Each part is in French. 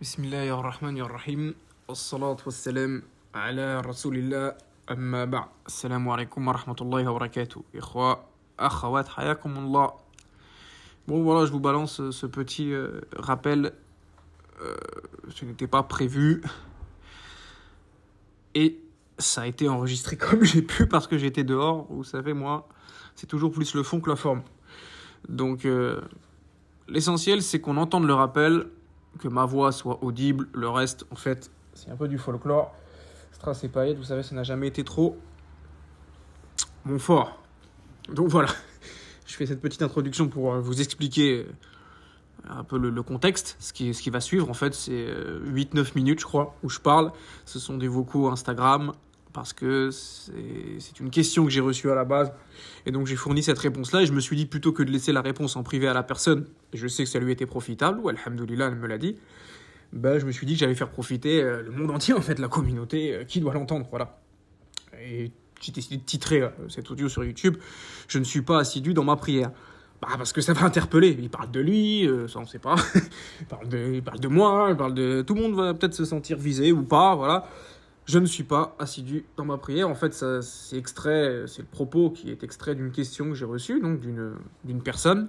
بسم الله الرحمن الرحيم والصلاة والسلام على رسول الله أما بعد السلام عليكم ورحمة الله وبركاته إخوة أخوات حياكم الله Bon voilà, je vous balance euh, ce petit euh, rappel. Euh, ce n'était pas prévu. Et ça a été enregistré comme j'ai pu parce que j'étais dehors. Vous savez, moi, c'est toujours plus le fond que la forme. Donc, euh, l'essentiel, c'est qu'on entende le rappel que ma voix soit audible. Le reste, en fait, c'est un peu du folklore. Strass et paillettes, vous savez, ça n'a jamais été trop mon fort. Donc voilà, je fais cette petite introduction pour euh, vous expliquer euh, un peu le, contexte. Ce qui, ce qui va suivre, en fait, c'est 8-9 euh, minutes, je crois, où je parle. Ce sont des vocaux Instagram, parce que c'est une question que j'ai reçue à la base. Et donc j'ai fourni cette réponse-là et je me suis dit plutôt que de laisser la réponse en privé à la personne, je sais que ça lui était profitable, ou alhamdoulilah, elle me l'a dit, ben, je me suis dit que j'allais faire profiter euh, le monde entier, en fait, la communauté, euh, qui doit l'entendre, voilà. Et j'ai décidé de titrer euh, cet audio sur YouTube, je ne suis pas assidu dans ma prière. Bah, parce que ça va interpeller. Il parle de lui, ça on sait pas. il, parle de, il parle de moi, il parle de. Tout le monde va peut-être se sentir visé ou pas, voilà. Je ne suis pas assidu dans ma prière. En fait, c'est extrait, c'est le propos qui est extrait d'une question que j'ai reçue, donc d'une personne.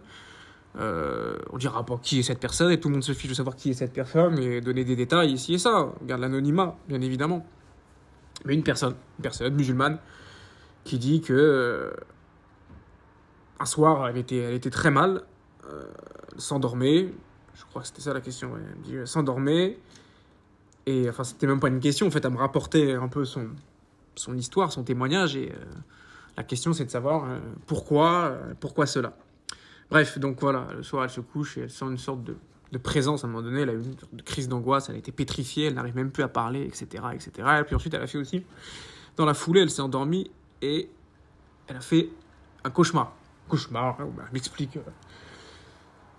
Euh, on dira pas qui est cette personne et tout le monde se fiche de savoir qui est cette personne et donner des détails ici et ça. On garde l'anonymat, bien évidemment. Mais une personne, une personne musulmane, qui dit que euh, un soir, elle était, elle était très mal, euh, s'endormait. Je crois que c'était ça la question. Elle me dit s'endormait et enfin, c'était même pas une question, en fait, à me rapporter un peu son, son histoire, son témoignage. Et euh, la question, c'est de savoir euh, pourquoi, euh, pourquoi cela. Bref, donc voilà, le soir, elle se couche et elle sent une sorte de, de présence à un moment donné. Elle a eu une sorte de crise d'angoisse, elle a été pétrifiée, elle n'arrive même plus à parler, etc., etc. Et puis ensuite, elle a fait aussi, dans la foulée, elle s'est endormie et elle a fait un cauchemar. Cauchemar, hein, m'explique.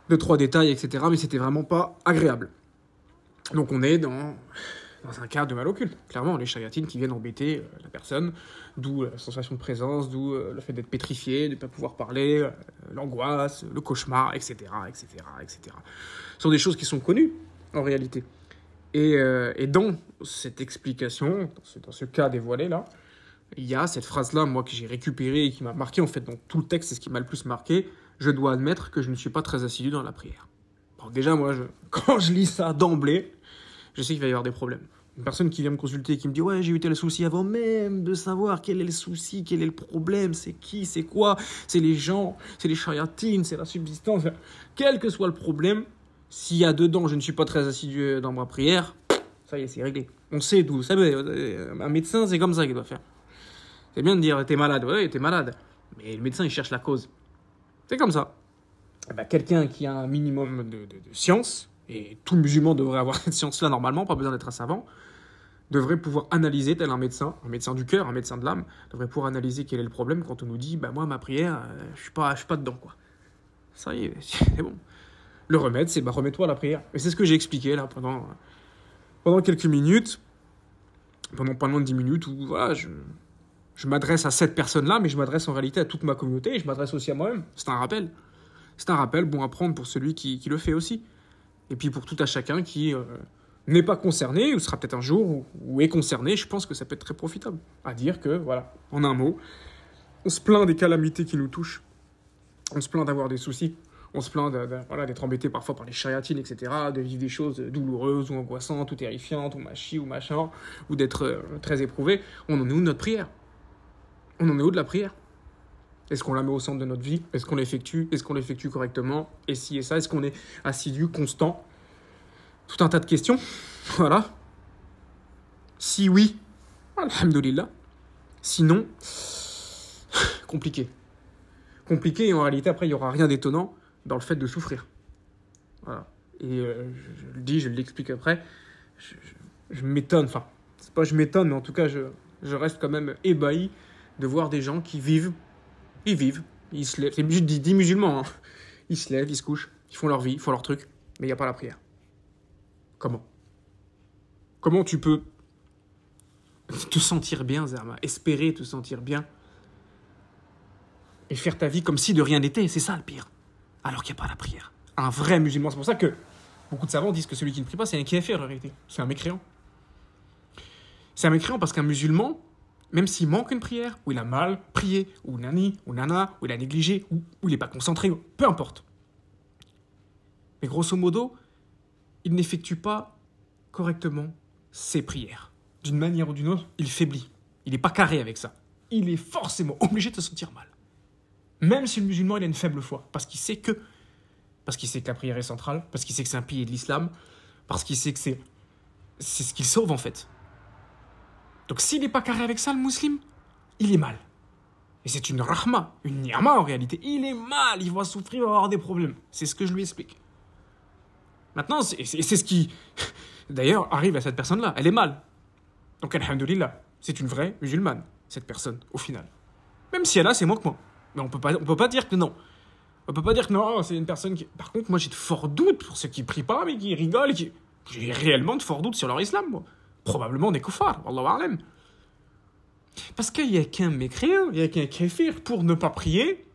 deux, trois détails, etc. Mais c'était vraiment pas agréable. Donc on est dans, dans un cas de malocule, Clairement, les chariotines qui viennent embêter euh, la personne, d'où la sensation de présence, d'où euh, le fait d'être pétrifié, de ne pas pouvoir parler, euh, l'angoisse, le cauchemar, etc., etc., etc. Ce sont des choses qui sont connues en réalité. Et, et dans cette explication, dans dans ce cas dévoilé là, il y a cette phrase-là, moi, que j'ai récupérée et qui m'a marqué, en fait, dans tout le texte, c'est ce qui m'a le plus marqué. Je dois admettre que je ne suis pas très assidu dans la prière déjà, moi, quand je lis ça d'emblée, je sais qu'il va y avoir des problèmes. Une personne qui vient me consulter et qui me dit Ouais, j'ai eu tel souci avant même de savoir quel est le souci, quel est le problème, c'est qui, c'est quoi, c'est les gens, c'est les chariatines, c'est la subsistance. Quel que soit le problème, s'il y a dedans, je ne suis pas très assidu euh, dans ma prière, ça y est, c'est réglé. On sait d'où. Ça, euh, un médecin, c'est comme ça qu'il doit faire. C'est bien de dire T'es malade, ouais, t'es malade. Mais le médecin, il cherche la cause. C'est comme ça. Ah bah, quelqu'un qui a un minimum de, science, et tout musulman devrait avoir cette science-là normalement, pas besoin d'être un savant, devrait pouvoir analyser, tel un médecin, un médecin du cœur, un médecin de l'âme, devrait pouvoir analyser quel est le problème quand on nous dit, bah moi, ma prière, euh, je suis pas, suis pas dedans, quoi. Ça y est, c'est bon. Le remède, c'est, bah, remets-toi à la prière. Et c'est ce que j'ai expliqué, là, pendant, pendant quelques minutes, pendant pas moins de 10 minutes, où, je, je m'adresse à cette personne-là, mais je m'adresse en réalité à toute ma communauté, et je m'adresse aussi à moi-même. C'est un rappel c'est un rappel bon à prendre pour celui qui, le fait aussi. Et puis pour tout à chacun qui euh, n'est pas concerné, ou sera peut-être un jour, ou, est concerné, je pense que ça peut être très profitable. À dire que, voilà, en un mot, on se plaint des calamités qui nous touchent, on se plaint d'avoir des soucis, on se plaint d'être embêté parfois par les chariatines, etc., de vivre des choses douloureuses ou angoissantes ou terrifiantes ou machi ou machin, ou d'être euh, très éprouvé. On en est où de notre prière On en est où de la prière est-ce qu'on la met au centre de notre vie Est-ce qu'on l'effectue Est-ce qu'on l'effectue correctement Et si et ça Est-ce qu'on est assidu, constant Tout un tas de questions. Voilà. Si oui, alhamdulillah. Sinon, compliqué. Compliqué et en réalité, après, il n'y aura rien d'étonnant dans le fait de souffrir. Voilà. Et euh, je, le dis, je l'explique après. Je, m'étonne, enfin, c'est pas je m'étonne, mais en tout cas, je reste quand même ébahi de voir des gens qui vivent ils vivent, ils se lèvent. C'est juste 10 musulmans. Hein. Ils se lèvent, ils se couchent, ils font leur vie, ils font leur truc. Mais il n'y a pas la prière. Comment Comment tu peux te sentir bien, Zerma, espérer te sentir bien et faire ta vie comme si de rien n'était, c'est ça le pire. Alors qu'il n'y a pas la prière. Un vrai musulman, c'est pour ça que beaucoup de savants disent que celui qui ne prie pas, c'est un kéfir en réalité. C'est un mécréant. C'est un mécréant parce qu'un musulman, même s'il manque une prière, ou il a mal prié, ou nani, ou nana, ou il a négligé, ou, il n'est pas concentré, peu importe. Mais grosso modo, il n'effectue pas correctement ses prières. D'une manière ou d'une autre, il faiblit. Il n'est pas carré avec ça. Il est forcément obligé de se sentir mal. Même si le musulman il a une faible foi, parce qu'il sait que, parce qu'il sait que la prière est centrale, parce qu'il sait que c'est un pilier de l'islam, parce qu'il sait que c'est ce qu'il sauve en fait. Donc s'il n'est pas carré avec ça, le musulman, il est mal. Et c'est une rahma, une niyama en réalité. Il est mal, il va souffrir, il va avoir des problèmes. C'est ce que je lui explique. Maintenant, c'est ce qui, d'ailleurs, arrive à cette personne-là. Elle est mal. Donc, alhamdoulilah, c'est une vraie musulmane, cette personne, au final. Même si elle a, c'est moins que moi. Mais on ne peut pas dire que non. On peut pas dire que non, oh, c'est une personne qui... Par contre, moi, j'ai de forts doutes pour ceux qui prient pas, mais qui rigolent, qui... J'ai réellement de forts doutes sur leur islam, moi probablement des koufars, Wallahu alam. Parce qu'il n'y a qu'un mécréant, il n'y a qu'un kéfir pour ne pas prier,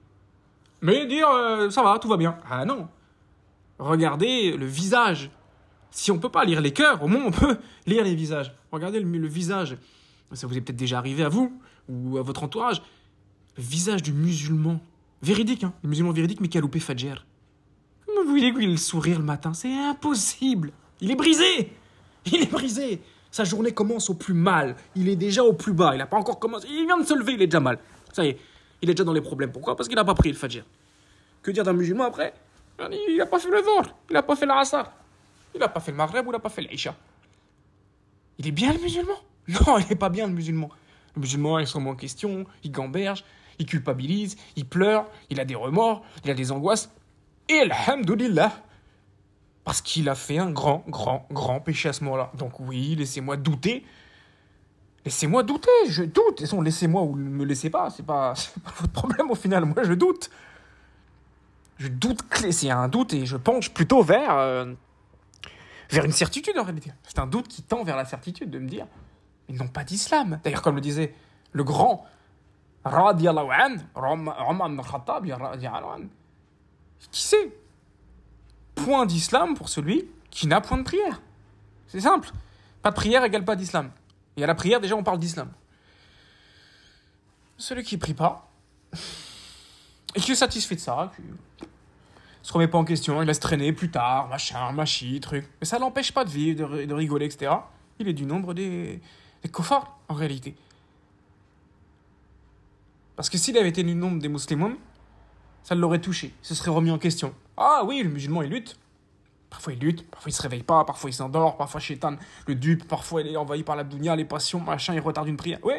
mais dire euh, ça va, tout va bien. Ah non. Regardez le visage. Si on ne peut pas lire les cœurs, au moins on peut lire les visages. Regardez le, visage. Ça vous est peut-être déjà arrivé à vous ou à votre entourage. Le visage du musulman. Véridique, hein. Le musulman véridique, mais qui a loupé Fajr. vous voulez qu'il sourit le matin C'est impossible. Il est brisé. Il est brisé. Sa journée commence au plus mal. Il est déjà au plus bas. Il n'a pas encore commencé. Il vient de se lever, il est déjà mal. Ça y est, il est déjà dans les problèmes. Pourquoi Parce qu'il n'a pas pris le Fajr. Que dire d'un musulman après Il n'a pas fait le zor. il n'a pas fait l'Asar, il n'a pas fait le Maghreb il n'a pas fait l'isha. Il est bien le musulman Non, il n'est pas bien le musulman. Le musulman, il se remet en question, il gamberge, il culpabilise, il pleure, il a des remords, il a des angoisses. Et alhamdoulilah, parce qu'il a fait un grand, grand, grand péché à ce moment-là. Donc oui, laissez-moi douter. Laissez-moi douter, je doute. et toute laissez-moi ou ne me laissez pas, c'est pas, pas votre problème au final. Moi, je doute. Je doute, c'est un doute et je penche plutôt vers, euh, vers une certitude en réalité. C'est un doute qui tend vers la certitude de me dire, ils n'ont pas d'islam. D'ailleurs, comme le disait le grand Radiallahu an, Khattab, qui sait point d'islam pour celui qui n'a point de prière. C'est simple. Pas de prière égale pas d'islam. Et à la prière, déjà, on parle d'islam. Celui qui prie pas, et qui est satisfait de ça, qui se remet pas en question, il laisse traîner plus tard, machin, machi, truc. Mais ça l'empêche pas de vivre, de, rigoler, etc. Il est du nombre des, des en réalité. Parce que s'il avait été du nombre des musulmans, ça l'aurait touché, ce serait remis en question. Ah oui, le musulman, il lutte. Parfois il lutte, parfois il se réveille pas, parfois il s'endort, parfois Shaitan le dupe, parfois il est envahi par l'abdounia, les passions, machin, il retarde une prière. oui,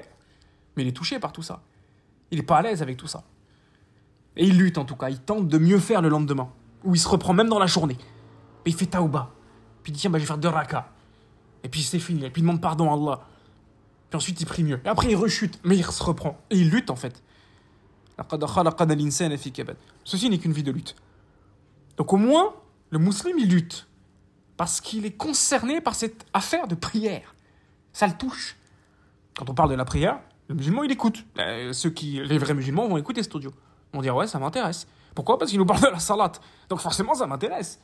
mais il est touché par tout ça. Il n'est pas à l'aise avec tout ça. Et il lutte en tout cas, il tente de mieux faire le lendemain. Ou il se reprend même dans la journée. et il fait taouba. Puis il dit tiens, bah, je vais faire deux rakas. Et puis c'est fini, et puis il demande pardon à Allah. Puis ensuite il prie mieux. Et après il rechute, mais il se reprend. Et il lutte en fait. Ceci n'est qu'une vie de lutte. Donc au moins, le musulman, il lutte. Parce qu'il est concerné par cette affaire de prière. Ça le touche. Quand on parle de la prière, le musulman, il écoute. Euh, ceux qui, les vrais musulmans vont écouter cet audio. on vont dire, ouais, ça m'intéresse. Pourquoi Parce qu'il nous parle de la salat. Donc forcément, ça m'intéresse.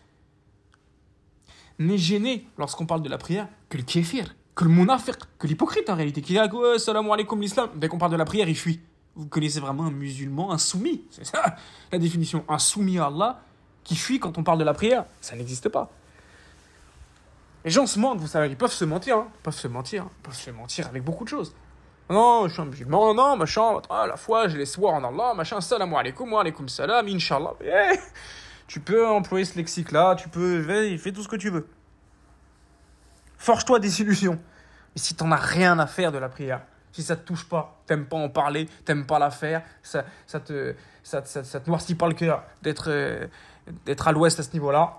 N'est gêné, lorsqu'on parle de la prière, que le kéfir, que le munafir, que l'hypocrite en réalité, qui dit, ah, ouais salam alaykoum l'islam. Dès qu'on parle de la prière, il fuit. Vous connaissez vraiment un musulman, insoumis c'est ça la définition, un à Allah, qui fuit quand on parle de la prière, ça n'existe pas. Les gens se mentent, vous savez, ils peuvent se mentir, hein. ils peuvent se mentir, ils peuvent se mentir avec beaucoup de choses. Non, je suis un musulman, non, machin, à ah, la foi, j'ai soirs en Allah, machin, salam alaikum, les alaikum salam, inshallah. Eh, tu peux employer ce lexique-là, tu peux, eh, fais tout ce que tu veux. Forge-toi des illusions. Mais si t'en as rien à faire de la prière, si ça te touche pas, t'aimes pas en parler, t'aimes pas la faire, ça, ça, te, ça, te noircit pas le cœur d'être. Euh, d'être à l'ouest à ce niveau-là,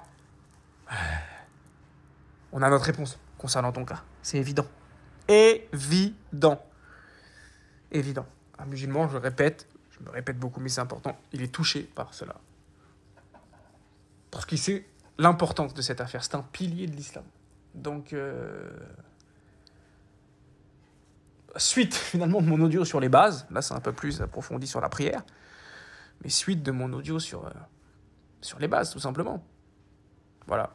on a notre réponse concernant ton cas. C'est évident. Évident. Évident. Un musulman, je le répète, je me répète beaucoup, mais c'est important, il est touché par cela. Parce qu'il sait l'importance de cette affaire. C'est un pilier de l'islam. Donc, euh, suite finalement de mon audio sur les bases, là c'est un peu plus approfondi sur la prière, mais suite de mon audio sur euh, sur les bases, tout simplement. Voilà.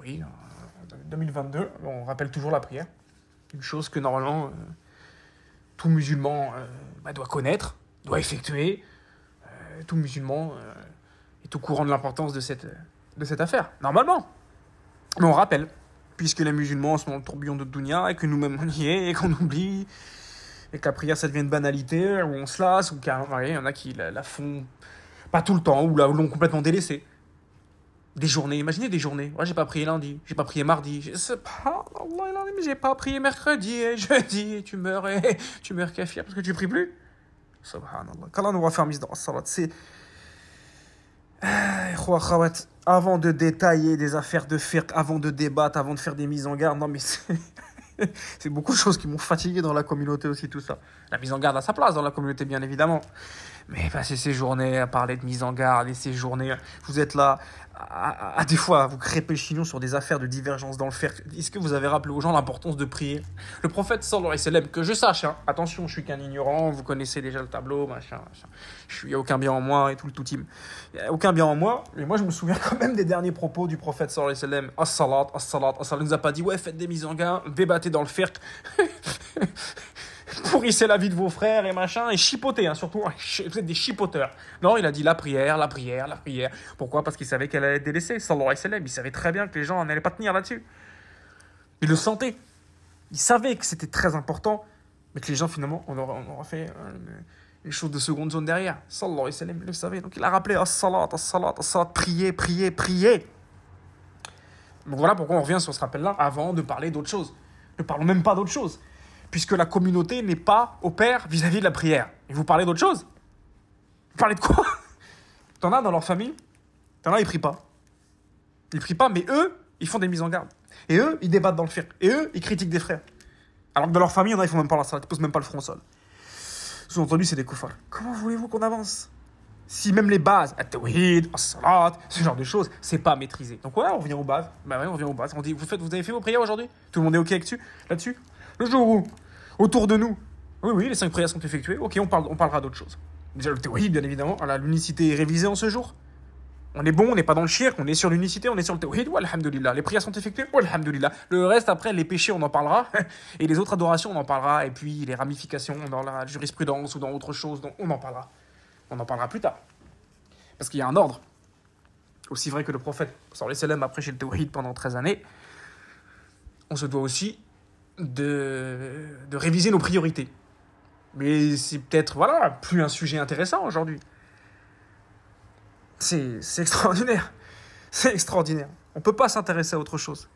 Oui, 2022, euh, on rappelle toujours la prière. Une chose que normalement euh, tout musulman euh, bah, doit connaître, doit effectuer. tout musulman est au courant de l'importance de cette, de cette affaire, normalement. Mais on rappelle, puisque les musulmans sont dans le tourbillon de dounia, et que nous-mêmes on y est et qu'on oublie et que la prière ça devient une banalité, ou on se lasse, ou qu'il y en a qui la font pas tout le temps, ou là, l'on complètement délaissé. Des journées, imaginez des journées. Ouais, j'ai pas prié lundi, j'ai pas prié mardi, j'ai j'ai pas prié mercredi et jeudi, et tu meurs, et tu meurs kafir parce que tu pries plus. Subhanallah. Qu'Allah nous mise dans salat. C'est. Ah, avant de détailler des affaires de faire avant de débattre, avant de faire des mises en garde, non mais c'est beaucoup de choses qui m'ont fatigué dans la communauté aussi, tout ça. La mise en garde à sa place dans la communauté, bien évidemment mais passez ces journées à parler de mise en garde et ces journées, vous êtes là à, des fois à vous crêper chignon sur des affaires de divergence dans le fer. Est-ce que vous avez rappelé aux gens l'importance de prier Le prophète sallallahu alayhi wa que je sache, hein, attention, je suis qu'un ignorant, vous connaissez déjà le tableau, machin, machin. suis n'y a aucun bien en moi et tout le tout team. Il n'y a aucun bien en moi, mais moi je me souviens quand même des derniers propos du prophète sallallahu alayhi wa sallam. As-salat, as-salat, as nous a pas dit, ouais, faites des mises en garde, débattez dans le fer. pourrissez la vie de vos frères et machin, et chipotez, hein, surtout, hein, vous êtes des chipoteurs. Non, il a dit la prière, la prière, la prière. Pourquoi Parce qu'il savait qu'elle allait être délaissée, alayhi Il savait très bien que les gens n'allaient pas tenir là-dessus. Il le sentait. Il savait que c'était très important, mais que les gens, finalement, on aurait fait euh, les choses de seconde zone derrière. il le savait. Donc il a rappelé, as-salat, as-salat, as-salat, prier, prier, prier. Donc voilà pourquoi on revient sur ce rappel-là avant de parler d'autre chose. Ne parlons même pas d'autre chose puisque la communauté n'est pas au père vis-à-vis de la prière. Et vous parlez d'autre chose Vous parlez de quoi T'en as dans leur famille T'en as, ils prient pas. Ils prient pas, mais eux, ils font des mises en garde. Et eux, ils débattent dans le fer Et eux, ils critiquent des frères. Alors que dans leur famille, on ils font même pas la salat, ils posent même pas le front au sol. Sous-entendu, c'est des koufars. Comment voulez-vous qu'on avance si même les bases, at-tawhid, salat ce genre de choses, c'est pas maîtrisé. Donc ouais, on revient aux bases. Bah ouais, on revient aux bases. On dit, vous, avez fait vos prières aujourd'hui Tout le monde est OK là-dessus Là-dessus Le jour où autour de nous. Oui, oui, les cinq prières sont effectuées. Ok, on, parle, on parlera d'autre chose. Déjà le théoïde, bien évidemment. Alors, l'unicité est révisée en ce jour. On est bon, on n'est pas dans le shirk, on est sur l'unicité, on est sur le tawhid, walhamdulillah. Les prières sont effectuées, walhamdulillah. Le reste, après, les péchés, on en parlera. et les autres adorations, on en parlera. Et puis, les ramifications dans la jurisprudence ou dans autre chose, donc on en parlera. On en parlera plus tard. Parce qu'il y a un ordre. Aussi vrai que le prophète, sallam, Après, prêché le tawhid pendant 13 années. On se doit aussi de, de réviser nos priorités. Mais c'est peut-être, voilà, plus un sujet intéressant aujourd'hui. C'est extraordinaire. C'est extraordinaire. On ne peut pas s'intéresser à autre chose.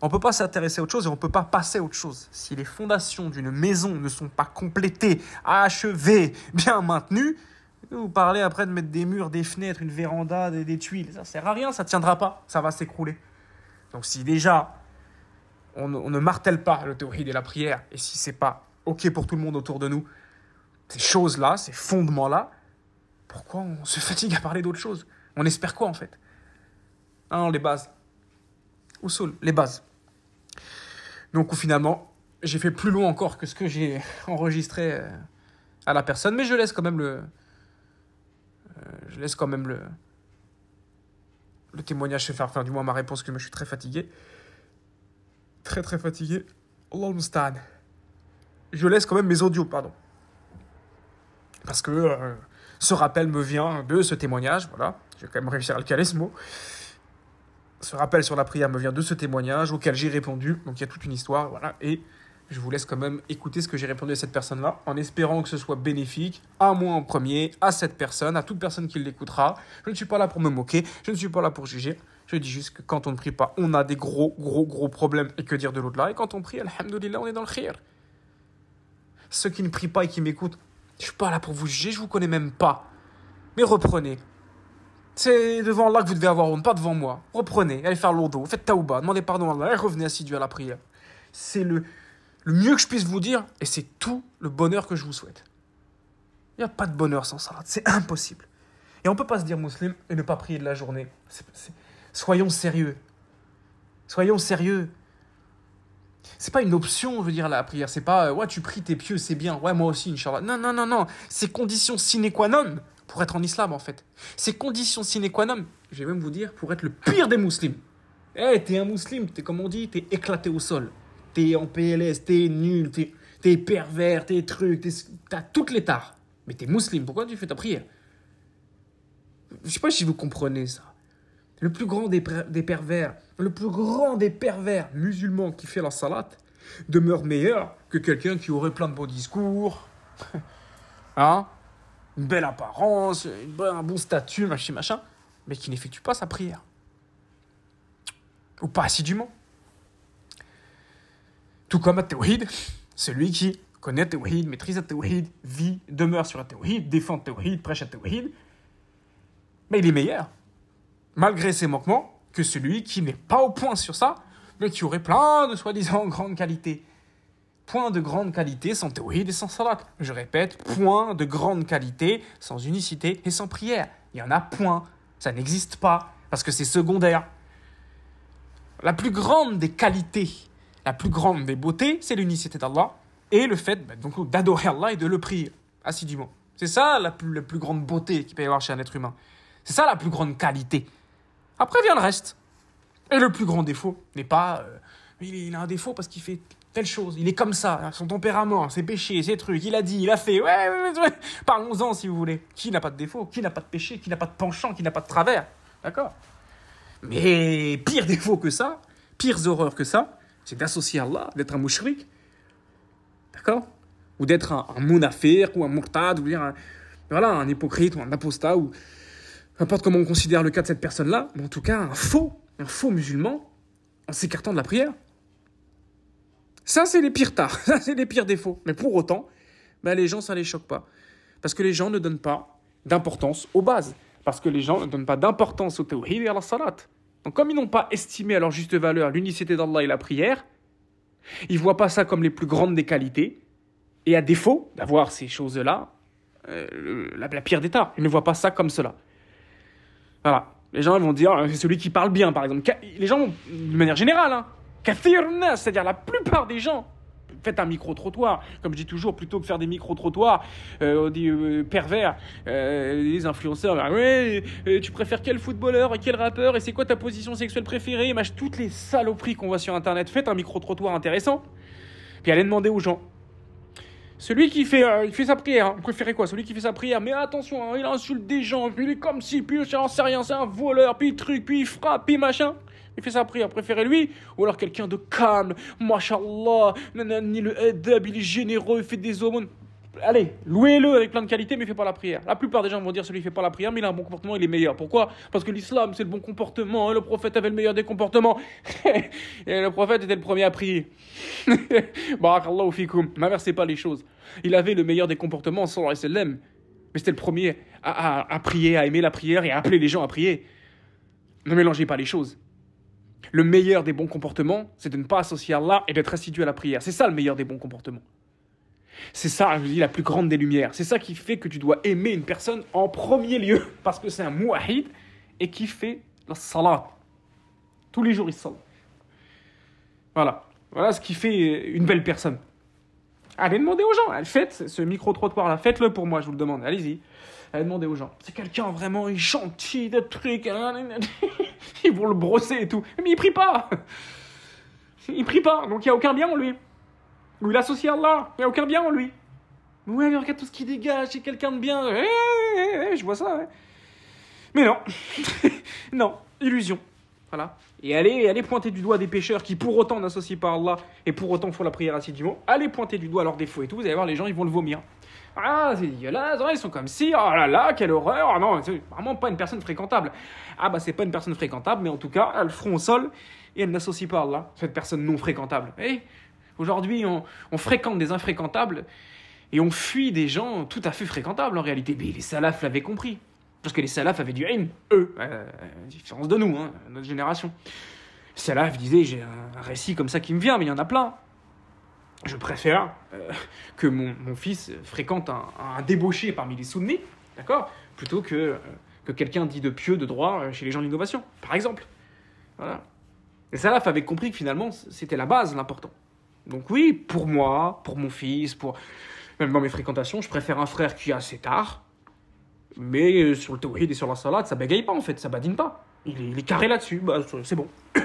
On ne peut pas s'intéresser à autre chose et on ne peut pas passer à autre chose. Si les fondations d'une maison ne sont pas complétées, achevées, bien maintenues, vous parlez après de mettre des murs, des fenêtres, une véranda, des, des tuiles. Ça ne sert à rien, ça ne tiendra pas, ça va s'écrouler. Donc si déjà on, ne martèle pas le théorie de la prière, et si c'est pas OK pour tout le monde autour de nous, ces choses-là, ces fondements-là, pourquoi on se fatigue à parler d'autre chose On espère quoi en fait Non, hein, les bases. Usul, les bases. Donc finalement, j'ai fait plus long encore que ce que j'ai enregistré euh, à la personne, mais je laisse quand même le, euh, je laisse quand même le, le témoignage se faire, enfin du moins ma réponse que je suis très fatigué très très fatigué. Je laisse quand même mes audios, pardon. Parce que euh, ce rappel me vient de ce témoignage, voilà. Je vais quand même réussir à le caler ce mot. Ce rappel sur la prière me vient de ce témoignage auquel j'ai répondu. Donc il y a toute une histoire, voilà. Et je vous laisse quand même écouter ce que j'ai répondu à cette personne-là, en espérant que ce soit bénéfique, à moi en premier, à cette personne, à toute personne qui l'écoutera. Je ne suis pas là pour me moquer, je ne suis pas là pour juger. Je dis juste que quand on ne prie pas, on a des gros, gros, gros problèmes. Et que dire de l'au-delà Et quand on prie, Alhamdulillah, on est dans le khir. Ceux qui ne prient pas et qui m'écoutent, je ne suis pas là pour vous juger, je vous connais même pas. Mais reprenez. C'est devant Allah que vous devez avoir honte, pas devant moi. Reprenez, allez faire l'ourdo, faites taouba, demandez pardon à Allah et revenez assidu à la prière. C'est le, le mieux que je puisse vous dire et c'est tout le bonheur que je vous souhaite. Il n'y a pas de bonheur sans salat, c'est impossible. Et on ne peut pas se dire musulman et ne pas prier de la journée. C'est, Soyons sérieux. Soyons sérieux. C'est pas une option, je veux dire, la prière. C'est pas, euh, ouais, tu pries, t'es pieux, c'est bien. Ouais, moi aussi, Inch'Allah. Non, non, non, non. C'est condition sine qua non pour être en islam, en fait. C'est condition sine qua non, je vais même vous dire, pour être le pire des musulmans. Eh, hey, t'es un musulman, t'es comme on dit, t'es éclaté au sol. T'es en PLS, t'es nul, t'es es pervers, t'es truc, t'as toutes les tares. Mais t'es musulman, pourquoi tu fais ta prière Je sais pas si vous comprenez ça le plus grand des, pervers, le plus grand des pervers musulmans qui fait la salade demeure meilleur que quelqu'un qui aurait plein de beaux discours, hein, une belle apparence, un bon statut, machin, machin, mais qui n'effectue pas sa prière. Ou pas assidûment. Tout comme un celui qui connaît Tawhid, maîtrise Tawhid, vit, demeure sur Tawhid, défend Tawhid, prêche Tawhid, mais il est meilleur malgré ses manquements, que celui qui n'est pas au point sur ça, mais qui aurait plein de soi-disant grandes qualités. Point de grande qualité sans théorie et sans salat. Je répète, point de grande qualité sans unicité et sans prière. Il y en a point. Ça n'existe pas parce que c'est secondaire. La plus grande des qualités, la plus grande des beautés, c'est l'unicité d'Allah et le fait bah, donc d'adorer Allah et de le prier assidûment. C'est ça la plus, grande beauté qui peut y avoir chez un être humain. C'est ça la plus grande qualité. Après vient le reste. Et le plus grand défaut n'est pas euh, il, a un défaut parce qu'il fait telle chose, il est comme ça, hein. son tempérament, ses péchés, ses trucs, il a dit, il a fait, ouais, ouais, ouais. parlons-en si vous voulez. Qui n'a pas de défaut, qui n'a pas de péché, qui n'a pas de penchant, qui n'a pas de travers, d'accord Mais pire défaut que ça, pires horreurs que ça, c'est d'associer Allah, d'être un mouchrik, d'accord Ou d'être un, un ou un murtad, ou bien un, voilà, un hypocrite, ou un apostat, ou N'importe comment on considère le cas de cette personne-là, mais en tout cas, un faux, un faux musulman, en s'écartant de la prière. Ça, c'est les pires tards, c'est les pires défauts. Mais pour autant, bah, les gens, ça ne les choque pas. Parce que les gens ne donnent pas d'importance aux bases. Parce que les gens ne donnent pas d'importance au tawhid et à la salat. Donc, comme ils n'ont pas estimé à leur juste valeur l'unicité d'Allah et la prière, ils ne voient pas ça comme les plus grandes des qualités. Et à défaut d'avoir ces choses-là, euh, la, pire des tares, ils ne voient pas ça comme cela. Voilà. Les gens vont dire, euh, c'est celui qui parle bien, par exemple. Les gens, de manière générale, hein, c'est-à-dire la plupart des gens, faites un micro-trottoir. Comme je dis toujours, plutôt que faire des micro-trottoirs euh, euh pervers, les euh, les influenceurs, bah, tu préfères quel footballeur et quel rappeur et c'est quoi ta position sexuelle préférée Mâche toutes les saloperies qu'on voit sur internet. Faites un micro-trottoir intéressant, puis allez demander aux gens. Celui qui fait, euh, il fait sa prière, préférez quoi Celui qui fait sa prière, mais attention, hein, il insulte des gens, puis il est comme si, puis j'en sais rien, c'est un voleur, puis puis il frappe, puis machin. Il fait sa prière, préférez lui Ou alors quelqu'un de calme, machallah, ni le adab, il est généreux, il fait des aumônes. Allez, louez-le avec plein de qualités, mais fais pas la prière. La plupart des gens vont dire celui qui fait pas la prière, mais il a un bon comportement, il est meilleur. Pourquoi Parce que l'islam, c'est le bon comportement, et hein. le prophète avait le meilleur des comportements. et le prophète était le premier à prier. Barakallahu fikum. N'inversez pas les choses. Il avait le meilleur des comportements, sallallahu alayhi wa sallam. Mais c'était le premier à, prier, à aimer la prière et à appeler les gens à prier. Ne mélangez pas les choses. Le meilleur des bons comportements, c'est de ne pas associer Allah et d'être assidu à la prière. C'est ça le meilleur des bons comportements. C'est ça, je dis, la plus grande des lumières. C'est ça qui fait que tu dois aimer une personne en premier lieu, parce que c'est un mouahid et qui fait la salat. Tous les jours, il salat. Voilà. Voilà ce qui fait une belle personne. Allez demander aux gens. Faites ce micro-trottoir-là. Faites-le pour moi, je vous le demande. Allez-y. Allez demander aux gens. C'est quelqu'un vraiment gentil, de truc. Hein, Ils vont le brosser et tout. Mais il prie pas. Il prie pas, donc il n'y a aucun bien en lui. Ou il associe Allah. Il n'y a aucun bien en lui. Ouais, regarde tout ce qu'il dégage, c'est quelqu'un de bien. Eh, eh, eh, je vois ça. Mais non. non, illusion. Voilà. Et allez, allez pointer du doigt des pêcheurs qui pour autant n'associent pas Allah et pour autant font la prière assidûment. Allez pointer du doigt leurs défauts et tout, vous allez voir, les gens, ils vont le vomir. Ah, c'est dégueulasse, ils sont comme si, oh là là, quelle horreur, ah non, c'est vraiment pas une personne fréquentable. Ah bah c'est pas une personne fréquentable, mais en tout cas, elle front au sol et elle n'associe pas Allah, cette personne non fréquentable. Aujourd'hui, on, fréquente des infréquentables et on fuit des gens tout à fait fréquentables en réalité. Mais les salafs l'avaient compris. Parce que les salafs avaient du haïm, eux, euh, différence de nous, hein, notre génération. Les salafs disaient j'ai un récit comme ça qui me vient, mais il y en a plein. Je préfère euh, que mon, fils fréquente un, débauché parmi les soumis, d'accord Plutôt que, euh, que quelqu'un dit de pieux, de droit chez les gens d'innovation, par exemple. Voilà. Les salafs avaient compris que finalement, c'était la base, l'important. Donc oui, pour moi, pour mon fils, pour même dans mes fréquentations, je préfère un frère qui est assez tard, mais sur le il et sur la salade, ça bégaye pas en fait, ça badine pas. Il est, carré là-dessus, bah, c'est bon.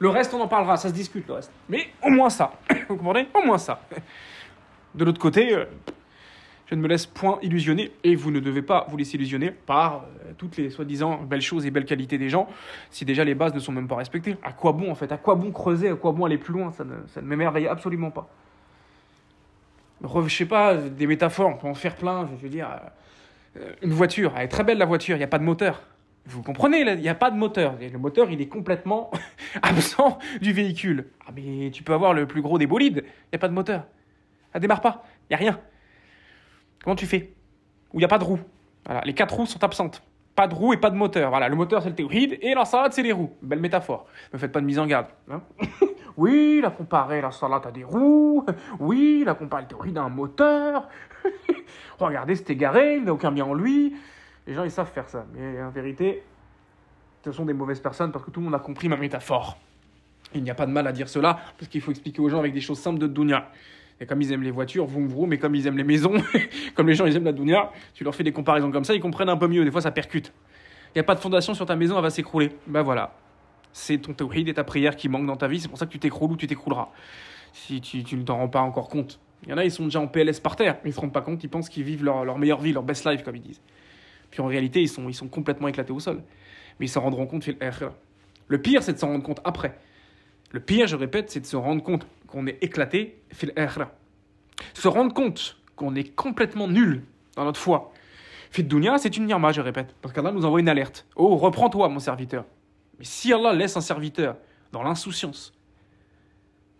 Le reste, on en parlera, ça se discute le reste. Mais au moins ça, vous comprenez Au moins ça. De l'autre côté, euh, je ne me laisse point illusionner, et vous ne devez pas vous laisser illusionner par euh, toutes les soi-disant belles choses et belles qualités des gens, si déjà les bases ne sont même pas respectées. À quoi bon en fait À quoi bon creuser À quoi bon aller plus loin Ça ne, m'émerveille absolument pas. Je sais pas, des métaphores, on peut en faire plein. Je veux dire, euh, une voiture, elle est très belle la voiture, il n'y a pas de moteur. Vous comprenez, il n'y a pas de moteur. Et le moteur, il est complètement absent du véhicule. Ah, mais tu peux avoir le plus gros des bolides, il n'y a pas de moteur. Elle démarre pas, il n'y a rien. Comment tu fais Où il n'y a pas de roue. les quatre roues sont absentes. Pas de roue et pas de moteur. Voilà, le moteur c'est le théoride et la salade c'est les roues. Belle métaphore. Ne faites pas de mise en garde. Hein oui, la comparé, la salade à des roues. Oui, la comparé le théoride à un moteur. Regardez, c'est égaré, il n'a aucun bien en lui. Les gens ils savent faire ça. Mais en vérité, ce sont des mauvaises personnes parce que tout le monde a compris ma métaphore. Il n'y a pas de mal à dire cela, parce qu'il faut expliquer aux gens avec des choses simples de Dounia. Et comme ils aiment les voitures, vous vous, mais comme ils aiment les maisons, comme les gens ils aiment la dounia, tu leur fais des comparaisons comme ça, ils comprennent un peu mieux. Des fois ça percute. Il n'y a pas de fondation sur ta maison, elle va s'écrouler. Ben voilà. C'est ton tawhid et ta prière qui manque dans ta vie, c'est pour ça que tu t'écroules ou tu t'écrouleras. Si tu, ne t'en rends pas encore compte. Il y en a, ils sont déjà en PLS par terre, ils ne se rendent pas compte, ils pensent qu'ils vivent leur, meilleure vie, leur best life, comme ils disent. Puis en réalité, ils sont, ils sont complètement éclatés au sol. Mais ils s'en rendront compte. Euh, le pire, c'est de s'en rendre compte après. Le pire, je répète, c'est de se rendre compte qu'on est éclaté, fil Se rendre compte qu'on est complètement nul dans notre foi. Fil dunya, c'est une nirma, je répète, parce qu'Allah nous envoie une alerte. Oh, reprends-toi, mon serviteur. Mais si Allah laisse un serviteur dans l'insouciance,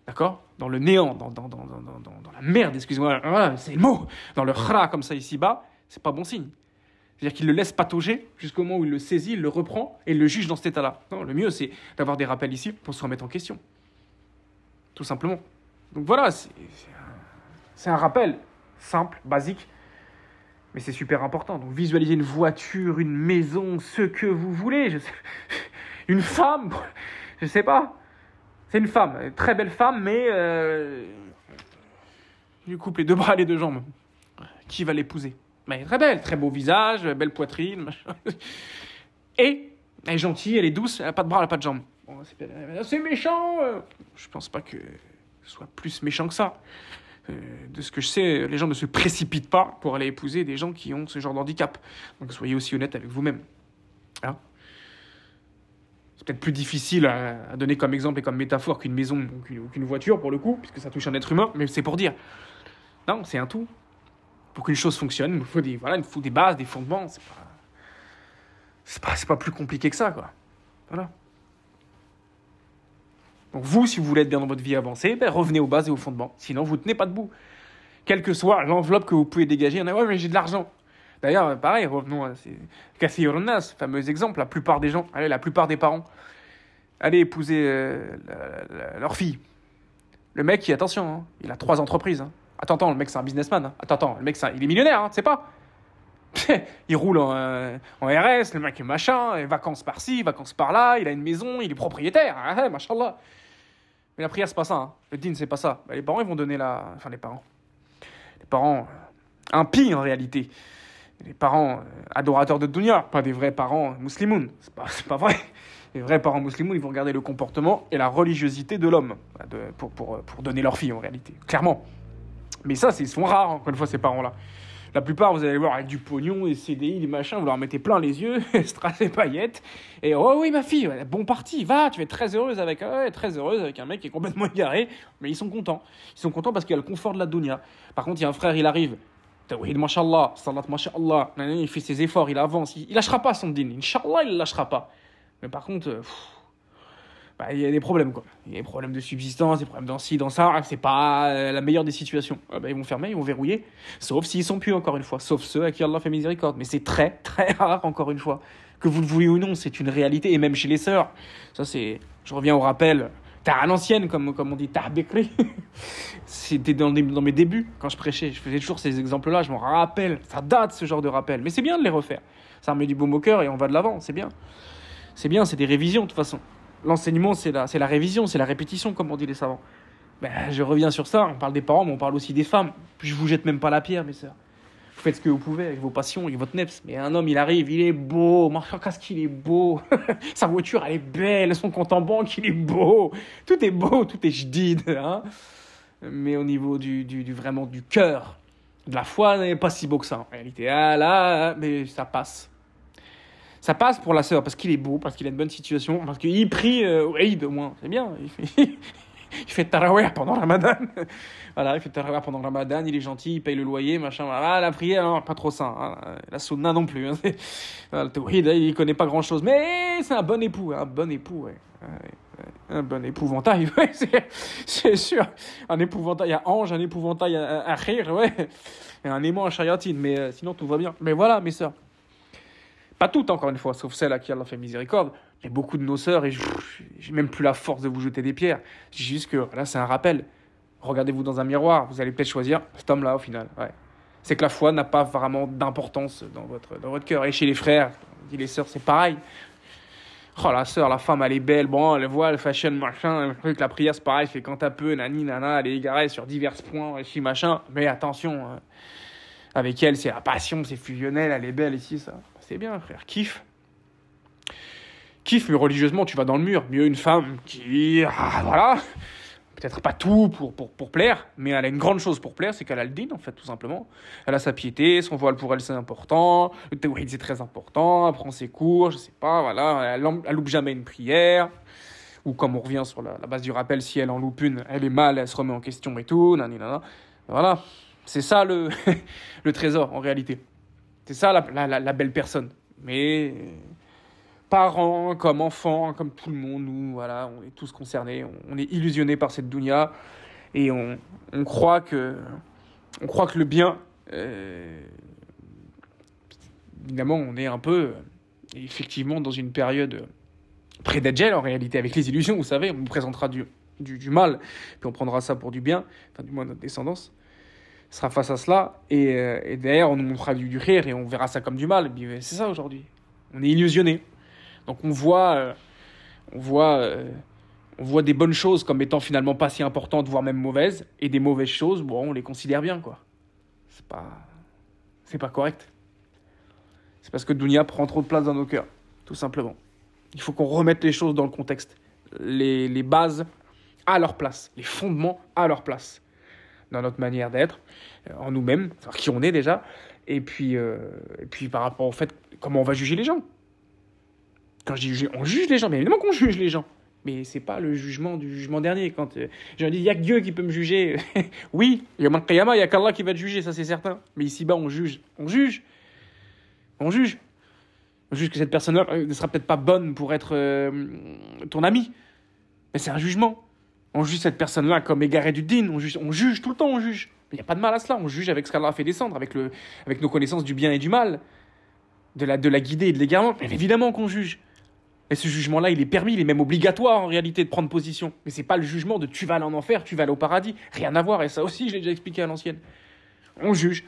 d'accord Dans le néant, dans, la merde, excusez-moi, c'est le mot, dans le khra comme ça ici-bas, c'est pas bon signe. C'est-à-dire qu'il le laisse patauger jusqu'au moment où il le saisit, il le reprend et il le juge dans cet état-là. Non, le mieux, c'est d'avoir des rappels ici pour se remettre en question tout simplement. Donc voilà, c'est un rappel simple, basique, mais c'est super important. Donc visualisez une voiture, une maison, ce que vous voulez, je sais, une femme, je sais pas. C'est une femme, très belle femme, mais du euh, couple les deux bras, les deux jambes. Qui va l'épouser Mais très belle, très beau visage, belle poitrine, Et elle est gentille, elle est douce, elle n'a pas de bras, elle n'a pas de jambes c'est méchant euh. Je pense pas que ce soit plus méchant que ça. Euh, de ce que je sais, les gens ne se précipitent pas pour aller épouser des gens qui ont ce genre d'handicap. Donc soyez aussi honnête avec vous-même. Hein c'est peut-être plus difficile à, donner comme exemple et comme métaphore qu'une maison ou qu'une voiture pour le coup, puisque ça touche un être humain, mais c'est pour dire. Non, c'est un tout. Pour qu'une chose fonctionne, il faut des, voilà, il faut des bases, des fondements. C'est pas, c'est pas, pas plus compliqué que ça, quoi. Voilà. Donc vous, si vous voulez être bien dans votre vie avancée, ben, revenez aux bases et aux fondements. Sinon, vous ne tenez pas debout. Quelle que soit l'enveloppe que vous pouvez dégager, on a, ouais, mais j'ai de l'argent. D'ailleurs, euh, pareil, revenons à Cassioronas, fameux exemple, la plupart des gens, allez, la plupart des parents, allez épouser euh, leur fille. Le mec, attention, hein, il a trois entreprises. Hein. Attends, attends, le mec, c'est un businessman. Hein. Attends, attends, le mec, il est millionnaire, tu sais pas il roule en, euh, en, RS, le mec est machin, et vacances par-ci, vacances par-là, il a une maison, il est propriétaire, hein, hein machallah. Mais la prière, c'est pas ça. Hein. Le dîne, c'est pas ça. Bah, les parents, ils vont donner la. Enfin, les parents. Les parents euh, impies, en réalité. Les parents euh, adorateurs de Dounia, pas des vrais parents musulmans. C'est pas, pas vrai. Les vrais parents musulmans, ils vont regarder le comportement et la religiosité de l'homme bah, pour, pour, pour donner leur fille, en réalité. Clairement. Mais ça, ils sont rares, encore une fois, ces parents-là. La plupart, vous allez voir avec du pognon, des CDI, des machins, vous leur mettez plein les yeux, strass et paillettes. Et oh oui, ma fille, bon parti, va, tu es très heureuse avec, ah ouais, très heureuse avec un mec qui est complètement égaré. Mais ils sont contents. Ils sont contents parce qu'il y a le confort de la dunya. Par contre, il y a un frère, il arrive. Tawhid, mashallah, salat, mashallah. Il fait ses efforts, il avance. Il, lâchera pas son din. Inch'Allah, il lâchera pas. Mais par contre, euh, bah, il y a des problèmes, quoi. Il y a des problèmes de subsistance, des problèmes dans ci, dans ça. Ah, c'est pas euh, la meilleure des situations. Ah, bah, ils vont fermer, ils vont verrouiller. Sauf s'ils sont plus encore une fois. Sauf ceux à qui Allah fait miséricorde. Mais c'est très, très rare, encore une fois. Que vous le voulez ou non, c'est une réalité. Et même chez les sœurs. Ça, c'est. Je reviens au rappel. T'as à l'ancienne, comme, comme on dit, t'as bécré. C'était dans, dans, mes débuts, quand je prêchais. Je faisais toujours ces exemples-là, je m'en rappelle. Ça date, ce genre de rappel. Mais c'est bien de les refaire. Ça remet du beau au cœur et on va de l'avant, c'est bien. C'est bien, c'est des révisions, de toute façon l'enseignement, c'est la, la révision, c'est la répétition, comme on dit les savants. Ben, je reviens sur ça, on parle des parents, mais on parle aussi des femmes. Je vous jette même pas la pierre, mes sœurs. Vous faites ce que vous pouvez avec vos passions, et votre neps. Mais un homme, il arrive, il est beau, marche casque, il est beau. Sa voiture, elle est belle, son compte en banque, il est beau. Tout est beau, tout est jdid. Hein. mais au niveau du, du, du vraiment du cœur, de la foi, n'est pas si beau que ça en réalité. Ah là, mais ça passe ça passe pour la sœur parce qu'il est beau, parce qu'il a une bonne situation, parce qu'il prie euh, au moins, c'est bien. Il fait, il pendant le Ramadan. voilà, il fait taraweh pendant le Ramadan, il est gentil, il paye le loyer, machin. Voilà, ah, la prière, non, hein, pas trop sain. Hein. La sunna non plus. Hein, le tawhid, il connaît pas grand chose, mais c'est un bon époux, un bon époux, ouais. Un bon épouvantail, ouais, c'est sûr. Un épouvantail à ange, un épouvantail à, euh, rire, euh, ouais. Et un aimant à chariatine, mais euh, sinon tout va bien. Mais voilà, mes sœurs. Pas toutes, encore une fois, sauf celle à qui Allah fait miséricorde. Mais beaucoup de nos sœurs, et j'ai même plus la force de vous jeter des pierres. J'ai juste que là, c'est un rappel. Regardez-vous dans un miroir, vous allez peut-être choisir cet homme-là au final. Ouais. C'est que la foi n'a pas vraiment d'importance dans votre, dans votre cœur. Et chez les frères, dit les sœurs, c'est pareil. Oh, la sœur, la femme, elle est belle, bon, elle voit, elle fashion, machin, truc, la prière, c'est pareil, fait quant à peu, nani, nana, elle est égarée sur divers points, chi, machin, mais attention, euh, avec elle, c'est la passion, c'est fusionnel, elle est belle ici, ça. C'est bien, frère, kiffe. Kiffe, mais religieusement, tu vas dans le mur. Mieux une femme qui. Ah, voilà peut-être pas tout pour, pour, pour, plaire, mais elle a une grande chose pour plaire, c'est qu'elle a le en fait, tout simplement. Elle a sa piété, son voile pour elle, c'est important, le tawhid, c'est très important, elle prend ses cours, je sais pas, voilà, elle, elle loupe jamais une prière, ou comme on revient sur la, base du rappel, si elle en loupe une, elle est mal, elle se remet en question et tout, nan, Voilà, c'est ça le, le trésor, en réalité. C'est ça la, belle personne. Mais parents, comme enfants, comme tout le monde, nous, voilà, on est tous concernés, on, est illusionnés par cette dunya et on, croit que on croit que le bien euh, évidemment on est un peu effectivement dans une période près d'Adjel en réalité avec les illusions vous savez on nous présentera du, du, mal puis on prendra ça pour du bien enfin du moins notre descendance sera face à cela. Et, euh, et derrière, on nous montrera du, rire et on verra ça comme du mal. C'est ça aujourd'hui. On est illusionné. Donc on voit, euh, on voit, euh, on voit des bonnes choses comme étant finalement pas si importantes, voire même mauvaises, et des mauvaises choses, bon, on les considère bien, quoi. C'est pas, c'est pas correct. C'est parce que Dunia prend trop de place dans nos cœurs, tout simplement. Il faut qu'on remette les choses dans le contexte, les, les bases à leur place, les fondements à leur place dans notre manière d'être, euh, en nous-mêmes, savoir qui on est déjà, et puis, euh, et puis par rapport au fait comment on va juger les gens. Quand je dis on juge les gens, mais évidemment qu'on juge les gens. Mais c'est pas le jugement du jugement dernier. Quand euh, je dis, il n'y a que Dieu qui peut me juger. oui, il y a il a qu'Allah qui va te juger, ça c'est certain. Mais ici-bas, on juge. On juge. On juge. On juge que cette personne-là ne sera peut-être pas bonne pour être ton ami. Mais c'est un jugement. On juge cette personne-là comme égarée du din, on juge, on juge tout le temps, on juge. Il n'y a pas de mal à cela, on juge avec ce qu'Allah a fait descendre, avec, le, avec nos connaissances du bien et du mal, de la, de la et de l'égarement. évidemment qu'on juge. Et ce jugement-là, il est permis, il est même obligatoire en réalité de prendre position. Mais c'est pas le jugement de tu vas aller en enfer, tu vas aller au paradis. Rien à voir, et ça aussi, je l'ai déjà expliqué à l'ancienne. On juge.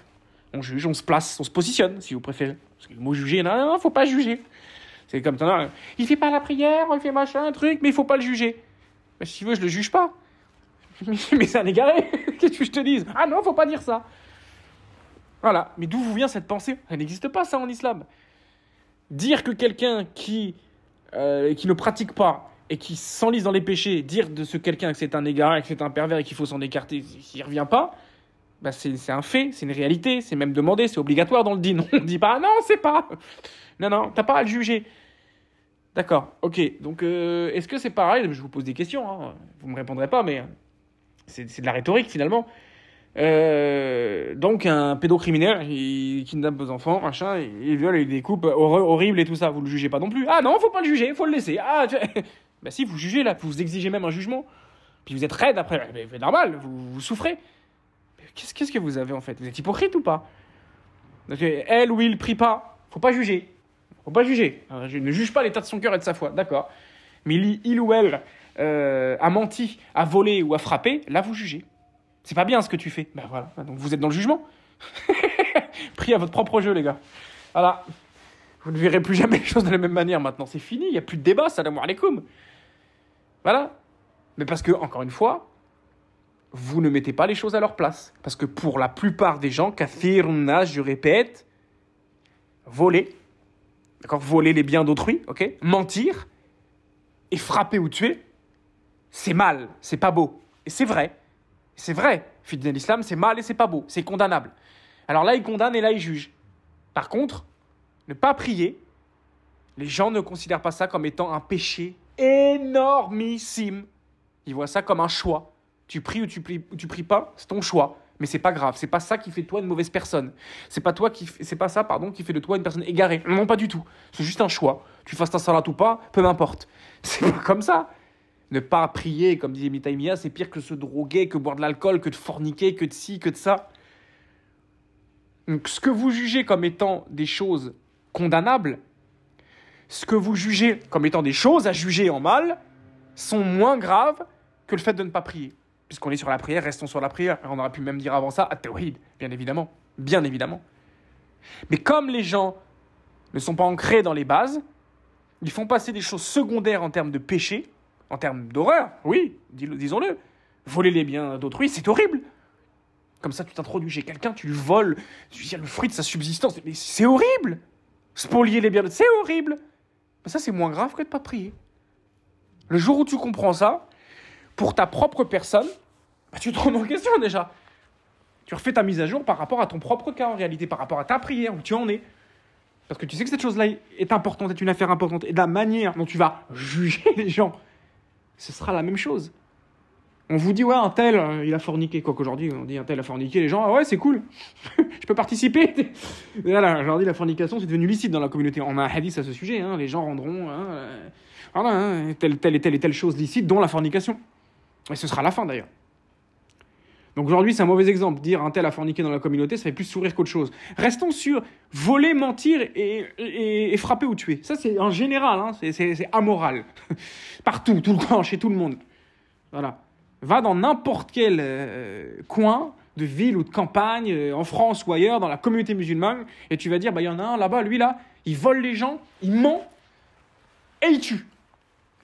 On juge, on se place, on se positionne, si vous préférez. Parce que le mot juger, non, non, faut pas juger. C'est comme, ça il fait pas la prière, il fait machin, un truc, mais il faut pas le juger si tu veux, je le juge pas. Mais, c'est un égaré, qu'est-ce que je te dise Ah non, faut pas dire ça. Voilà. Mais d'où vous vient cette pensée Elle n'existe pas, ça, en islam. Dire que quelqu'un qui, euh, qui ne pratique pas et qui s'enlise dans les péchés, dire de ce quelqu'un que c'est un égaré, que c'est un pervers et qu'il faut s'en écarter, s'il revient pas, bah c'est un fait, c'est une réalité, c'est même demandé, c'est obligatoire dans le dîner, On ne dit pas, ah non, c'est pas. Non, non, t'as pas à le juger. D'accord, ok. Donc, euh, est-ce que c'est pareil Je vous pose des questions, hein. vous ne me répondrez pas, mais c'est de la rhétorique finalement. Euh, donc, un pédocriminel, il kidnappe vos enfants, machin, il viole, il découpe, horrible et tout ça. Vous le jugez pas non plus. Ah non, faut pas le juger, faut le laisser. Ah, tu... Bah, si, vous jugez là, vous exigez même un jugement. Puis vous êtes raide après, bah, mais, normal, vous, vous souffrez. Qu'est-ce que vous avez en fait Vous êtes hypocrite ou pas Elle ou il prie pas, faut pas juger faut pas juger. Hein, je ne juge pas l'état de son cœur et de sa foi, d'accord. Mais il, ou elle euh, a menti, a volé ou a frappé, là vous jugez. C'est pas bien ce que tu fais. Ben voilà, donc vous êtes dans le jugement. Pris à votre propre jeu, les gars. Voilà. Vous ne verrez plus jamais les choses de la même manière maintenant. C'est fini, il n'y a plus de débat, salam alaikum. Voilà. Mais parce que, encore une fois, vous ne mettez pas les choses à leur place. Parce que pour la plupart des gens, kafirna, je répète, voler, d'accord Voler les biens d'autrui, ok Mentir et frapper ou tuer, c'est mal, c'est pas beau. Et c'est vrai. C'est vrai. Fidèle l'islam, c'est mal et c'est pas beau. C'est condamnable. Alors là, il condamne et là, il juge. Par contre, ne pas prier, les gens ne considèrent pas ça comme étant un péché énormissime. Ils voient ça comme un choix. Tu pries ou tu pries, ou tu pries pas, c'est ton choix mais c'est pas grave. C'est pas ça qui fait de toi une mauvaise personne. C'est pas toi qui, c'est pas ça, pardon, qui fait de toi une personne égarée. Non, pas du tout. C'est juste un choix. Tu fasses ta salade ou pas, peu m'importe. C'est pas comme ça. Ne pas prier, comme disait Mitaimia, c'est pire que se droguer, que boire de l'alcool, que de forniquer, que de ci, que de ça. Donc, ce que vous jugez comme étant des choses condamnables, ce que vous jugez comme étant des choses à juger en mal, sont moins graves que le fait de ne pas prier puisqu'on est sur la prière, restons sur la prière. On aurait pu même dire avant ça, at bien évidemment. Bien évidemment. Mais comme les gens ne sont pas ancrés dans les bases, ils font passer des choses secondaires en termes de péché, en termes d'horreur, oui, disons-le. Voler les biens d'autrui, c'est horrible. Comme ça, tu t'introduis chez quelqu'un, tu lui voles tu le fruit de sa subsistance. Mais c'est horrible Spolier les biens, c'est horrible Mais ça, c'est moins grave que de pas prier. Le jour où tu comprends ça, pour ta propre personne, bah, tu te rends en question déjà. Tu refais ta mise à jour par rapport à ton propre cas en réalité, par rapport à ta prière, où tu en es. Parce que tu sais que cette chose-là est importante, est une affaire importante. Et de la manière dont tu vas juger les gens, ce sera la même chose. On vous dit, ouais, un tel, euh, il a forniqué. Quoi qu'aujourd'hui, on dit un tel a forniqué, les gens, ah ouais, c'est cool, je peux participer. voilà, aujourd'hui, la fornication, c'est devenu licite dans la communauté. On a un hadith à ce sujet, hein, les gens rendront hein, euh, voilà, hein, telle, telle et telle et telle chose licite, dont la fornication. Et ce sera la fin d'ailleurs. Donc aujourd'hui, c'est un mauvais exemple. Dire un tel a forniqué dans la communauté, ça fait plus sourire qu'autre chose. Restons sur voler, mentir et, frapper ou tuer. Ça, c'est en général, hein. c'est amoral. Partout, tout le temps, chez tout le monde. Voilà. Va dans n'importe quel euh, coin de ville ou de campagne, euh, en France ou ailleurs, dans la communauté musulmane, et tu vas dire, bah il y en a un là-bas, lui là, il vole les gens, il ment et il tue.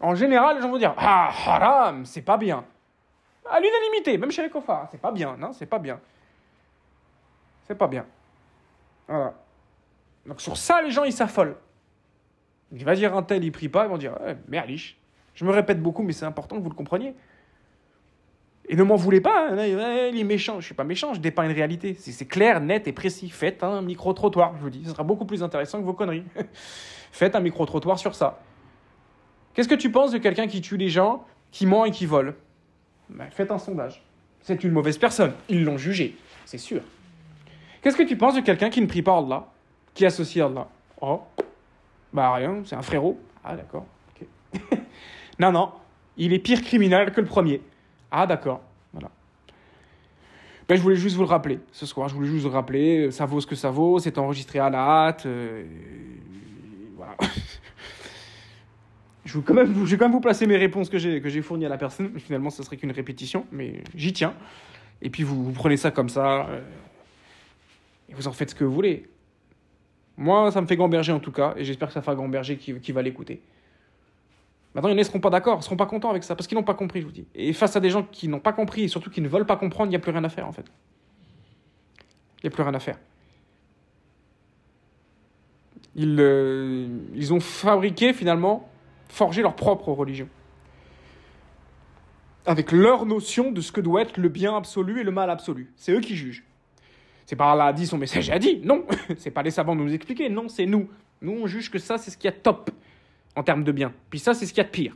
En général, les gens vont dire, ah haram, c'est pas bien. À l'unanimité, même chez les cofards. C'est pas bien, non hein, C'est pas bien. C'est pas bien. Voilà. Donc sur ça, les gens, ils s'affolent. Il va dire un tel, il prie pas, ils vont dire mais eh, merliche. Je me répète beaucoup, mais c'est important que vous le compreniez. Et ne m'en voulez pas, hein. eh, il est méchant. Je suis pas méchant, je dépeins une réalité. C'est clair, net et précis. Faites un micro-trottoir, je vous dis. Ce sera beaucoup plus intéressant que vos conneries. Faites un micro-trottoir sur ça. Qu'est-ce que tu penses de quelqu'un qui tue les gens, qui ment et qui vole ben, faites un sondage. C'est une mauvaise personne. Ils l'ont jugé, c'est sûr. Qu'est-ce que tu penses de quelqu'un qui ne prie pas Allah, qui associe Allah Oh, bah rien, c'est un frérot. Ah d'accord, non, non, il est pire criminel que le premier. Ah d'accord, voilà. Ben, je voulais juste vous le rappeler ce soir, je voulais juste vous le rappeler, euh, ça vaut ce que ça vaut, c'est enregistré à la hâte. Euh, je, même, je vais quand même vous placer mes réponses que j'ai, que j'ai fournies à la personne. Finalement, ce serait qu'une répétition, mais j'y tiens. Et puis vous, prenez ça comme ça, euh, et vous en faites ce que vous voulez. Moi, ça me fait gamberger en tout cas, et j'espère que ça fera gamberger qui, qui va l'écouter. Maintenant, il y en a qui ne seront pas d'accord, ne seront pas contents avec ça, parce qu'ils n'ont pas compris, je vous dis. Et face à des gens qui n'ont pas compris, et surtout qui ne veulent pas comprendre, il n'y a plus rien à faire en fait. Il n'y a plus rien à faire. Ils, euh, ils ont fabriqué finalement forger leur propre religion, avec leur notion de ce que doit être le bien absolu et le mal absolu. C'est eux qui jugent. C'est pas Allah a dit, son message a dit. Non, c'est pas les savants de nous expliquer. Non, c'est nous. Nous, on juge que ça, c'est ce qu'il y a de top en termes de bien. Puis ça, c'est ce qu'il y a de pire.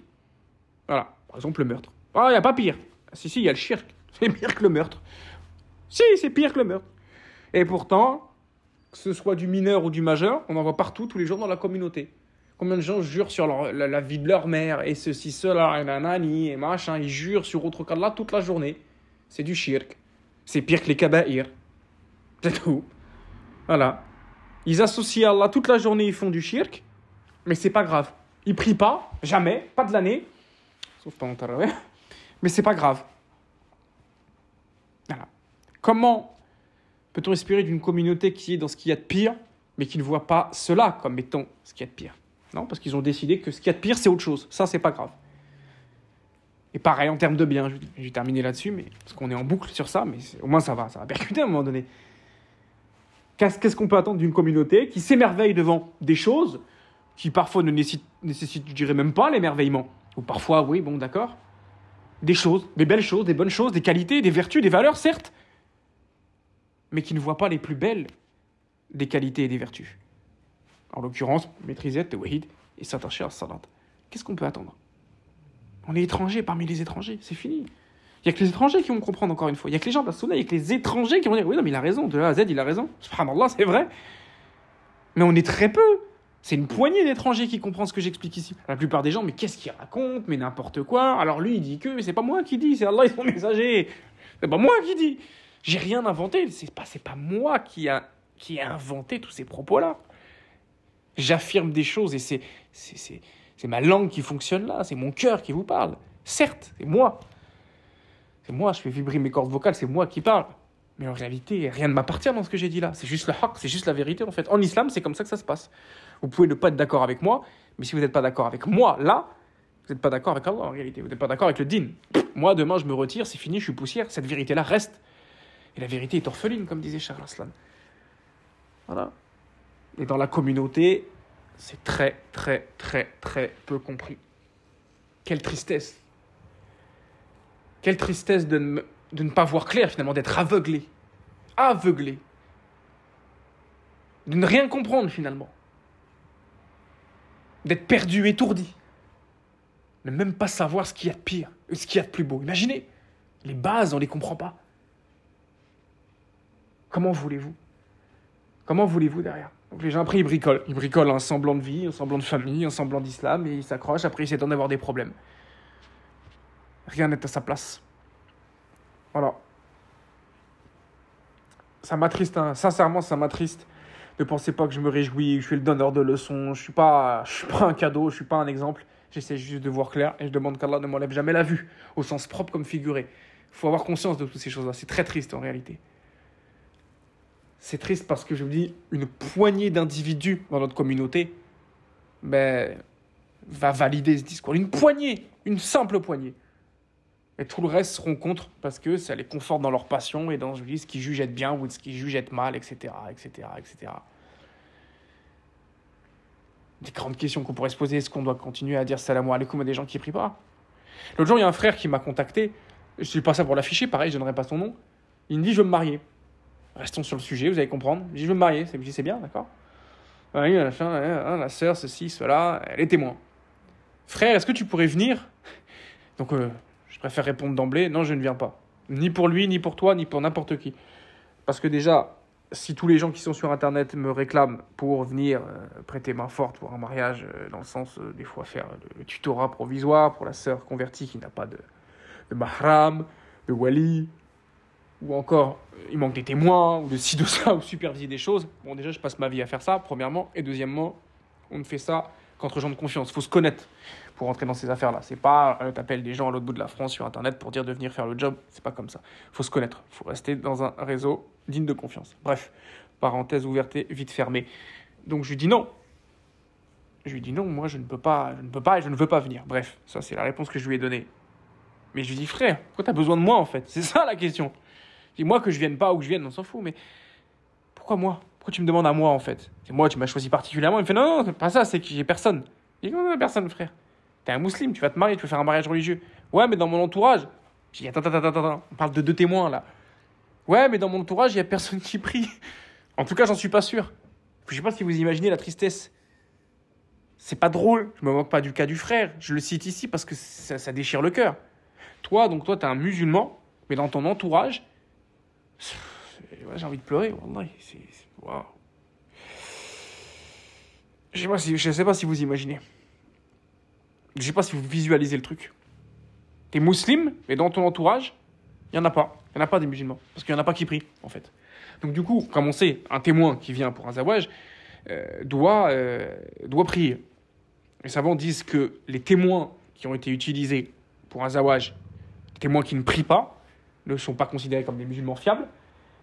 Voilà. Par exemple, le meurtre. Ah, il n'y a pas pire. Ah, si, si, il y a le shirk. C'est pire que le meurtre. Si, c'est pire que le meurtre. Et pourtant, que ce soit du mineur ou du majeur, on en voit partout tous les jours dans la communauté. Combien de gens jurent sur la, vie de leur mère et ceci, cela, et nanani, et machin. Ils jurent sur autre qu'Allah toute la journée. C'est du shirk. C'est pire que les kabahir. C'est tout. Voilà. Ils associent Allah toute la journée, ils font du shirk. Mais c'est pas grave. Ils prient pas, jamais, pas de l'année. Sauf pendant la Mais c'est pas grave. Comment peut-on respirer d'une communauté qui est dans ce qu'il y a de pire, mais qui ne voit pas cela comme étant ce qu'il y a de pire non, parce qu'ils ont décidé que ce qu'il y a de pire, c'est autre chose. Ça, c'est pas grave. Et pareil en termes de biens, j'ai terminé là-dessus, mais parce qu'on est en boucle sur ça, mais au moins ça va, ça va percuter à un moment donné. Qu'est-ce qu'on peut attendre d'une communauté qui s'émerveille devant des choses qui parfois ne nécessitent, nécessitent je dirais même pas l'émerveillement, ou parfois, oui, bon, d'accord, des choses, des belles choses, des bonnes choses, des qualités, des vertus, des valeurs, certes, mais qui ne voient pas les plus belles des qualités et des vertus en l'occurrence maîtriser Wahid, et s'attacher à Salat. Qu'est-ce qu'on peut attendre On est étranger parmi les étrangers, c'est fini. Il n'y a que les étrangers qui vont comprendre, encore une fois. Il n'y a que les gens de la il n'y a que les étrangers qui vont dire Oui, non, mais il a raison, de A à Z, il a raison. Subhanallah, c'est vrai. Mais on est très peu. C'est une poignée d'étrangers qui comprennent ce que j'explique ici. La plupart des gens, mais qu'est-ce qu'il raconte Mais n'importe quoi. Alors lui, il dit que, mais c'est pas moi qui dis, c'est Allah et son messager. C'est pas moi qui dis. J'ai rien inventé. C'est pas, pas moi qui a, qui a inventé tous ces propos-là. J'affirme des choses et c'est, c'est, ma langue qui fonctionne là, c'est mon cœur qui vous parle. Certes, c'est moi. C'est moi, je fais vibrer mes cordes vocales, c'est moi qui parle. Mais en réalité, rien ne m'appartient dans ce que j'ai dit là. C'est juste le haq, c'est juste la vérité en fait. En islam, c'est comme ça que ça se passe. Vous pouvez ne pas être d'accord avec moi, mais si vous n'êtes pas d'accord avec moi là, vous n'êtes pas d'accord avec Allah en réalité, vous n'êtes pas d'accord avec le din. Moi, demain, je me retire, c'est fini, je suis poussière, cette vérité-là reste. Et la vérité est orpheline, comme disait Charles Aslan. Voilà. Et dans la communauté, c'est très, très, très, très peu compris. Quelle tristesse. Quelle tristesse de ne, pas voir clair finalement, d'être aveuglé. Aveuglé. De ne rien comprendre finalement. D'être perdu, étourdi. Ne même pas savoir ce qu'il y a de pire, ce qu'il y a de plus beau. Imaginez, les bases, on ne les comprend pas. Comment voulez-vous Comment voulez-vous derrière donc les gens, après, ils bricolent. Ils bricolent un semblant de vie, un semblant de famille, un semblant d'islam, et ils s'accrochent, après, ils essaient d'en avoir des problèmes. Rien n'est à sa place. Voilà. Ça m'attriste, hein. sincèrement, ça m'attriste. Ne pensez pas que je me réjouis, je suis le donneur de leçons, je suis pas, suis pas un cadeau, je suis pas un exemple. J'essaie juste de voir clair et je demande qu'Allah ne m'enlève jamais la vue, au sens propre comme figuré. Il faut avoir conscience de toutes ces choses-là. C'est très triste en réalité c'est triste parce que je vous dis, une poignée d'individus dans notre communauté ben, va valider ce discours. Une poignée, une simple poignée. Et tout le reste seront contre parce que ça les conforte dans leur passion et dans je dis, ce qu'ils jugent être bien ou ce qu'ils jugent être mal, etc. etc., etc. Des grandes questions qu'on pourrait se poser, est-ce qu'on doit continuer à dire salam alaikum à des gens qui ne prient pas L'autre jour, il y a un frère qui m'a contacté, je ne suis pas ça pour l'afficher, pareil, je ne donnerai pas son nom. Il me dit, je veux me marier. Restons sur le sujet, vous allez comprendre. Je veux me marier. c'est bien, d'accord ah oui, la, fin ah, ah, la sœur, ceci, cela, elle est témoin. Frère, est-ce que tu pourrais venir Donc, euh, je préfère répondre d'emblée, non, je ne viens pas. Ni pour lui, ni pour toi, ni pour n'importe qui. Parce que déjà, si tous les gens qui sont sur Internet me réclament pour venir euh, prêter main forte pour un mariage, euh, dans le sens des fois faire le, tutorat provisoire pour la sœur convertie qui n'a pas de, mahram, de wali, ou encore il manque des témoins, ou de ci, de ça, ou superviser des choses. Bon, déjà, je passe ma vie à faire ça, premièrement. Et deuxièmement, on ne fait ça qu'entre gens de confiance. faut se connaître pour rentrer dans ces affaires-là. C'est pas euh, tu appelles des gens à l'autre bout de la France sur Internet pour dire de venir faire le job. C'est pas comme ça. faut se connaître. faut rester dans un réseau digne de confiance. Bref, parenthèse ouverte vite fermée. Donc je lui dis non. Je lui dis non, moi je ne peux pas, je ne peux pas et je ne veux pas venir. Bref, ça c'est la réponse que je lui ai donnée. Mais je lui dis frère, pourquoi as besoin de moi en fait C'est ça la question moi, que je vienne pas ou que je vienne, on s'en fout, mais pourquoi moi Pourquoi tu me demandes à moi, en fait C'est moi, tu m'as choisi particulièrement. Il me fait non, non, pas ça, c'est que j'ai personne. me dit non, non, personne, frère. T'es un musulman, tu vas te marier, tu vas faire un mariage religieux. Ouais, mais dans mon entourage. J'ai attends, attends, attends, attends, on parle de deux témoins, là. Ouais, mais dans mon entourage, il y a personne qui prie. En tout cas, j'en suis pas sûr. Je sais pas si vous imaginez la tristesse. C'est pas drôle, je me moque pas du cas du frère, je le cite ici parce que ça, ça déchire le cœur. Toi, donc toi, t'es un musulman, mais dans ton entourage, j'ai envie de pleurer. C'est, wow. Je ne je sais pas si vous imaginez. Je sais pas si vous visualisez le truc. T'es musulman, mais dans ton entourage, il y en a pas. Il y en a pas des musulmans parce qu'il y en a pas qui prient en fait. Donc du coup, comme on sait, un témoin qui vient pour un zawaj euh, doit euh, doit prier. Les savants disent que les témoins qui ont été utilisés pour un zawaj, témoins qui ne prient pas, ne sont pas considérés comme des musulmans fiables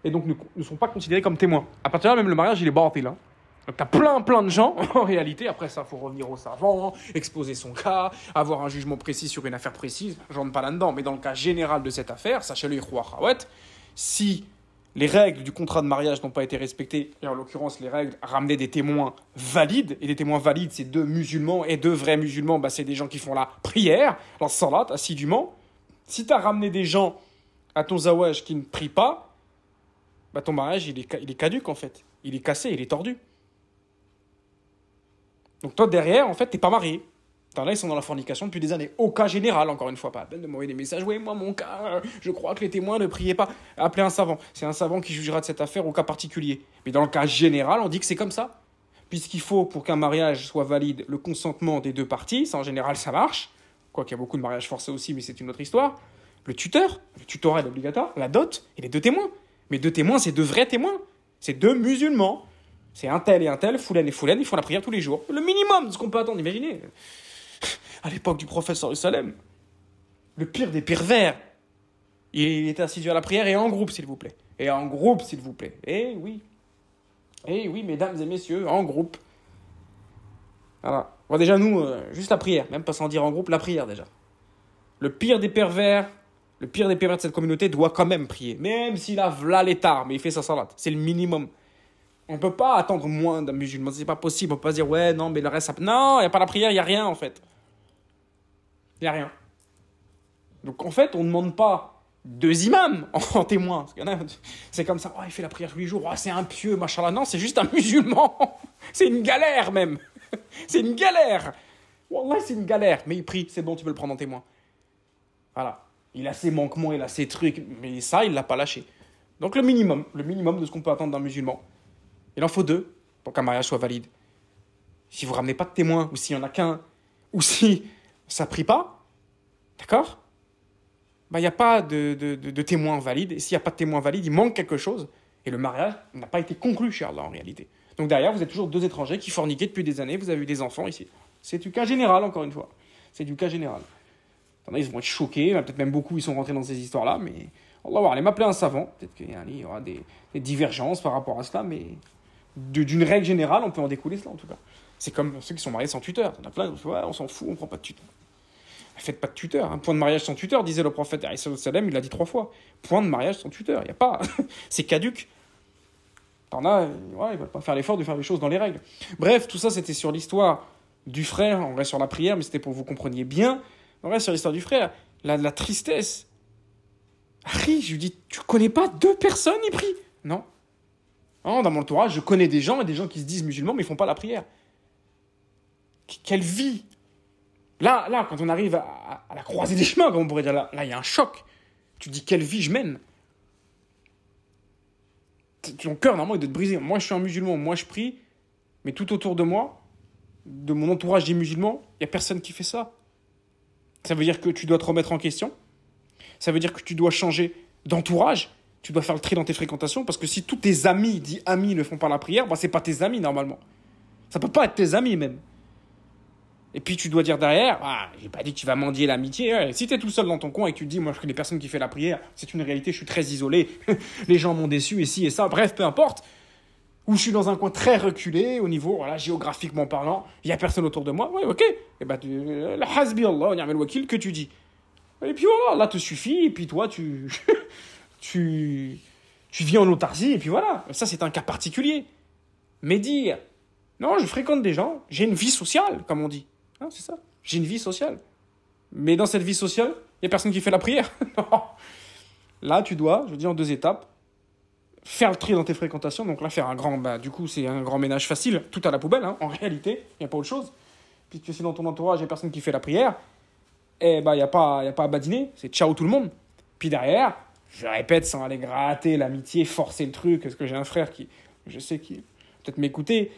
et donc ne, sont pas considérés comme témoins. À partir de là, même le mariage, il est bordé là. Hein. Donc t'as plein plein de gens, en réalité, après ça, faut revenir au savant, exposer son cas, avoir un jugement précis sur une affaire précise, j'entre pas là-dedans, mais dans le cas général de cette affaire, sachez-le, si les règles du contrat de mariage n'ont pas été respectées, et en l'occurrence les règles ramener des témoins valides, et des témoins valides c'est deux musulmans, et deux vrais musulmans, bah, c'est des gens qui font la prière, la salat assidûment, si t'as ramené des gens à ton zawaj qui ne prie pas, bah ton mariage, il est, il caduque en fait. Il est cassé, il est tordu. Donc toi, derrière, en fait, t'es pas marié. là, ils sont dans la fornication depuis des années. Au cas général, encore une fois, pas à peine de m'envoyer des messages. Oui, moi, mon cas, je crois que les témoins ne priaient pas. Appelez un savant. C'est un savant qui jugera de cette affaire au cas particulier. Mais dans le cas général, on dit que c'est comme ça. Puisqu'il faut, pour qu'un mariage soit valide, le consentement des deux parties. Ça, en général, ça marche. Quoiqu'il y a beaucoup de mariages forcés aussi, mais c'est une autre histoire le tuteur, le tutorat est obligatoire, la dot et les deux témoins. Mais deux témoins, c'est deux vrais témoins. C'est deux musulmans. C'est un tel et un tel, foulaine et foulaine, ils font la prière tous les jours. Le minimum de ce qu'on peut attendre, imaginez. À l'époque du professeur Salem, le pire des pervers, il est assis à la prière et en groupe, s'il vous plaît. Et en groupe, s'il vous plaît. Eh oui. Eh oui, mesdames et messieurs, en groupe. Voilà. déjà, nous, euh, juste la prière, même pas sans dire en groupe, la prière déjà. Le pire des pervers, le pire des pervers de cette communauté doit quand même prier. Même s'il a v'là l'état, mais il fait sa salat. C'est le minimum. On ne peut pas attendre moins d'un musulman. C'est pas possible. On peut pas dire, ouais, non, mais le reste, Non, il n'y a pas la prière, il n'y a rien, en fait. Il n'y a rien. Donc, en fait, on ne demande pas deux imams en témoin. C'est comme ça, oh, il fait la prière tous jours, oh, c'est un pieux, machin. Non, c'est juste un musulman. C'est une galère, même. C'est une galère. Wallah, c'est une galère. Mais il prie, c'est bon, tu peux le prendre en témoin. Voilà. Il a ses manquements, il a ses trucs, mais ça, il l'a pas lâché. Donc le minimum, le minimum de ce qu'on peut attendre d'un musulman. Il en faut deux pour qu'un mariage soit valide. Si vous ramenez pas de témoins, ou s'il n'y en a qu'un, ou si ça prie pas, d'accord bah, Il n'y a pas de, témoins de, Et s'il n'y a pas de témoins valides, il manque quelque chose. Et le mariage n'a pas été conclu chez Allah en réalité. Donc derrière, vous êtes toujours deux étrangers qui forniquaient depuis des années, vous avez eu des enfants ici. C'est du cas général, encore une fois. C'est du cas général ils vont être choqués, peut-être même beaucoup, ils sont rentrés dans ces histoires-là, mais on va aller m'appeler un savant. Peut-être qu'il y aura des, divergences par rapport à cela, mais d'une règle générale, on peut en découler cela en tout cas. C'est comme ceux qui sont mariés sans tuteur. en a plein, ouais, on s'en fout, on prend pas de tuteur. Faites pas de tuteur. Hein. point de mariage sans tuteur, disait le prophète il l'a dit trois fois. Point de mariage sans tuteur, il n'y a pas. c'est caduque. T'en as, ouais, ils veulent pas faire l'effort de faire les choses dans les règles. Bref, tout ça, c'était sur l'histoire du frère, on reste sur la prière, mais c'était pour que vous compreniez bien sur l'histoire du frère, la, la tristesse. Harry, je lui dis, tu connais pas deux personnes, il prie Non. Dans mon entourage, je connais des gens et des gens qui se disent musulmans, mais ils font pas la prière. Quelle vie Là, là, quand on arrive à, la croisée des chemins, comme on pourrait dire, là, il y a un choc. Tu dis, quelle vie je mène Ton cœur, normalement, est de te briser. Moi, je suis un musulman, moi, je prie, mais tout autour de moi, de mon entourage des musulmans, il n'y a personne qui fait ça. Ça veut dire que tu dois te remettre en question. Ça veut dire que tu dois changer d'entourage. Tu dois faire le tri dans tes fréquentations parce que si tous tes amis, dit amis, ne font pas la prière, bah, c'est pas tes amis normalement. Ça peut pas être tes amis même. Et puis tu dois dire derrière, ah, j'ai pas dit que tu vas mendier l'amitié. si Si t'es tout seul dans ton coin et que tu te dis, moi je suis les personnes qui fait la prière, c'est une réalité, je suis très isolé, les gens m'ont déçu et si et ça, bref, peu importe ou je suis dans un coin très reculé au niveau, géographiquement parlant, il n'y a personne autour de moi, oui, ok, et eh ben, la hasbi Allah, on wakil, que tu dis. Et puis voilà, oh, là, te suffit, et puis toi, tu. tu. Tu vis en autarcie, et puis voilà. Ça, c'est un cas particulier. Mais dire, non, je fréquente des gens, j'ai une vie sociale, comme on dit. Hein, c'est ça. J'ai une vie sociale. Mais dans cette vie sociale, il n'y a personne qui fait la prière. non. Là, tu dois, je dis en deux étapes, faire le tri dans tes fréquentations. Donc là, faire un grand, bah, du coup, c'est un grand ménage facile, tout à la poubelle, hein. en réalité, il n'y a pas autre chose. Puisque si dans ton entourage, il n'y a personne qui fait la prière, eh bah, il n'y a, pas, a pas à badiner, c'est ciao tout le monde. Puis derrière, je répète sans aller gratter l'amitié, forcer le truc, parce que j'ai un frère qui, je sais, qui peut-être m'écouter,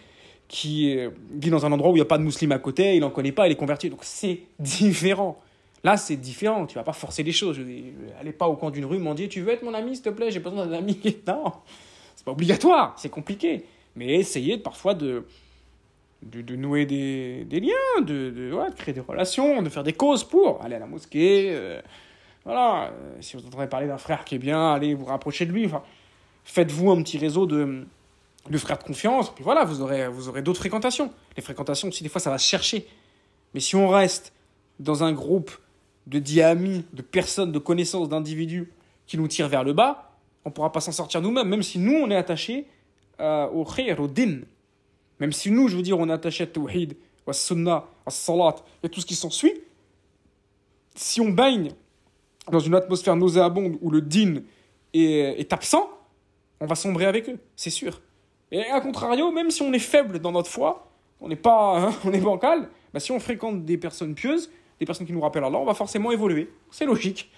qui vit dans un endroit où il n'y a pas de musulmans à côté, il n'en connaît pas, il est converti. Donc c'est différent. Là, c'est différent. Tu vas pas forcer les choses. Je allez pas au coin d'une rue m'en dire « Tu veux être mon ami, s'il te plaît J'ai besoin d'un ami. Non, c'est pas obligatoire. C'est compliqué. Mais essayez parfois de, de, nouer des, liens, de, de, créer des relations, de faire des causes pour aller à la mosquée. Euh, voilà. Euh, si vous entendez parler d'un frère qui est bien, allez vous rapprocher de lui. faites-vous un petit réseau de de frères de confiance. Puis voilà, vous aurez vous aurez d'autres fréquentations. Les fréquentations aussi des fois ça va se chercher. Mais si on reste dans un groupe de dits de personnes, de connaissances, d'individus qui nous tirent vers le bas, on ne pourra pas s'en sortir nous-mêmes, même si nous, on est attachés euh, au khir, au din. Même si nous, je veux dire, on est attachés à tawhid, à sunnah, à salat et tout ce qui s'ensuit, si on baigne dans une atmosphère nauséabonde où le din est, absent, on va sombrer avec eux, c'est sûr. Et à contrario, même si on est faible dans notre foi, on n'est pas, hein, on est bancal, bah si on fréquente des personnes pieuses, des personnes qui nous rappellent Allah, on va forcément évoluer. C'est logique.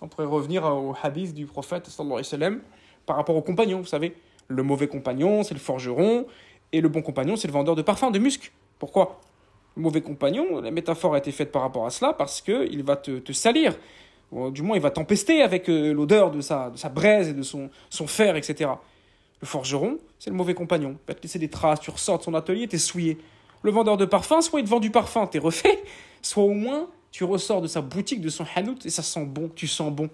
On pourrait revenir au hadith du prophète sallallahu alayhi wa par rapport aux compagnons, vous savez. Le mauvais compagnon, c'est le forgeron, et le bon compagnon, c'est le vendeur de parfums, de musc. Pourquoi Le mauvais compagnon, la métaphore a été faite par rapport à cela, parce qu'il va te, salir, du moins il va tempester avec euh, l'odeur de sa, braise et de son, son fer, etc. Le forgeron, c'est le mauvais compagnon. Il va te laisser des traces, tu ressors de son atelier, t'es souillé. Le vendeur de parfums, soit il te vend du parfum, t'es refait, soit au moins tu ressors de sa boutique, de son hanout, et ça sent bon, tu sens bon.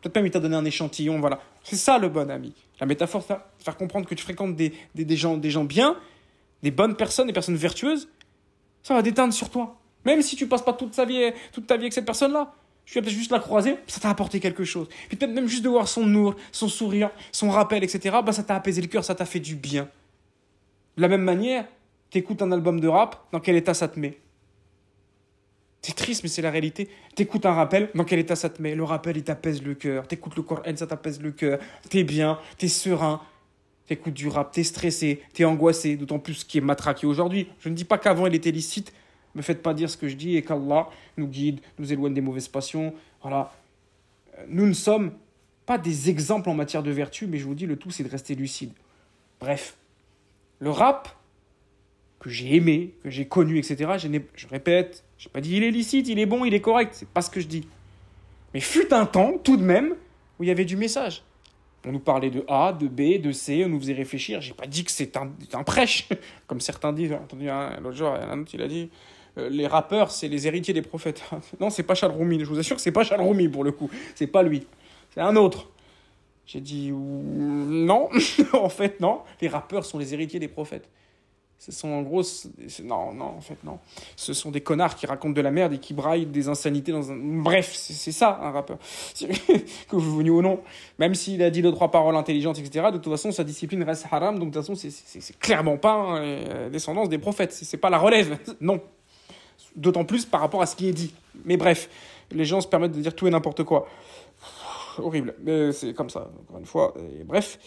Peut-être même il t'a donné un échantillon, voilà. C'est ça le bon ami. La métaphore, ça, faire comprendre que tu fréquentes des, gens, des gens bien, des bonnes personnes, des personnes vertueuses, ça va déteindre sur toi. Même si tu passes pas toute, sa vie, toute ta vie avec cette personne-là, tu vas peut-être juste la croiser, ça t'a apporté quelque chose. Puis peut-être même juste de voir son ours, son sourire, son rappel, etc., bah, ça t'a apaisé le cœur, ça t'a fait du bien. De la même manière, t'écoutes un album de rap, dans quel état ça te met T'es triste, mais c'est la réalité. T'écoutes un rappel, dans quel état ça te met Le rappel, il t'apaise le cœur. T'écoutes le Coran, ça t'apaise le cœur. T'es bien, t'es serein. T'écoutes du rap, t'es stressé, t'es angoissé, d'autant plus ce qui est matraqué aujourd'hui. Je ne dis pas qu'avant il était licite, me faites pas dire ce que je dis et qu'Allah nous guide, nous éloigne des mauvaises passions. Voilà. Nous ne sommes pas des exemples en matière de vertu, mais je vous dis, le tout c'est de rester lucide. Bref, le rap, que j'ai aimé, que j'ai connu, etc. Je, je répète, j'ai pas dit il est licite, il est bon, il est correct, c'est pas ce que je dis. Mais fut un temps, tout de même, où il y avait du message. On nous parlait de A, de B, de C, on nous faisait réfléchir. J'ai pas dit que c'est un, prêche, comme certains disent. Entendu l'autre jour, il a dit euh, les rappeurs, c'est les héritiers des prophètes. non, c'est pas Charles Roumi. Je vous assure que c'est pas Charles Roumi pour le coup. C'est pas lui. C'est un autre. J'ai dit non, en fait non. Les rappeurs sont les héritiers des prophètes. Ce sont en gros. Non, non, en fait, non. Ce sont des connards qui racontent de la merde et qui braillent des insanités dans un. Bref, c'est ça, un rappeur. que vous veniez ou non. Même s'il a dit deux, trois paroles intelligentes, etc., de toute façon, sa discipline reste haram. Donc, de toute façon, c'est clairement pas hein, la euh, descendance des prophètes. C'est pas la relève. Non. D'autant plus par rapport à ce qui est dit. Mais bref, les gens se permettent de dire tout et n'importe quoi. Horrible. Mais c'est comme ça, encore une fois. bref.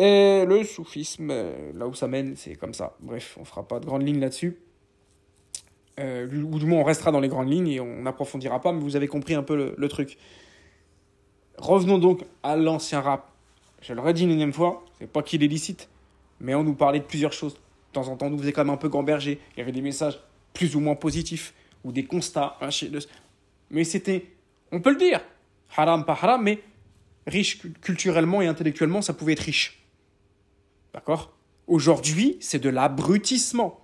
Et le soufisme, euh, là où ça mène, c'est comme ça. Bref, on ne fera pas de grandes lignes là-dessus. Euh, ou du moins, on restera dans les grandes lignes et on n'approfondira pas, mais vous avez compris un peu le, truc. Revenons donc à l'ancien rap. Je le redis une énième fois, c'est pas qu'il est licite, mais on nous parlait de plusieurs choses. De temps en temps, on nous faisait quand même un peu gamberger. Il y avait des messages plus ou moins positifs, ou des constats. Mais c'était, on peut le dire, haram pas haram, mais riche culturellement et intellectuellement, ça pouvait être riche. D'accord Aujourd'hui, c'est de l'abrutissement.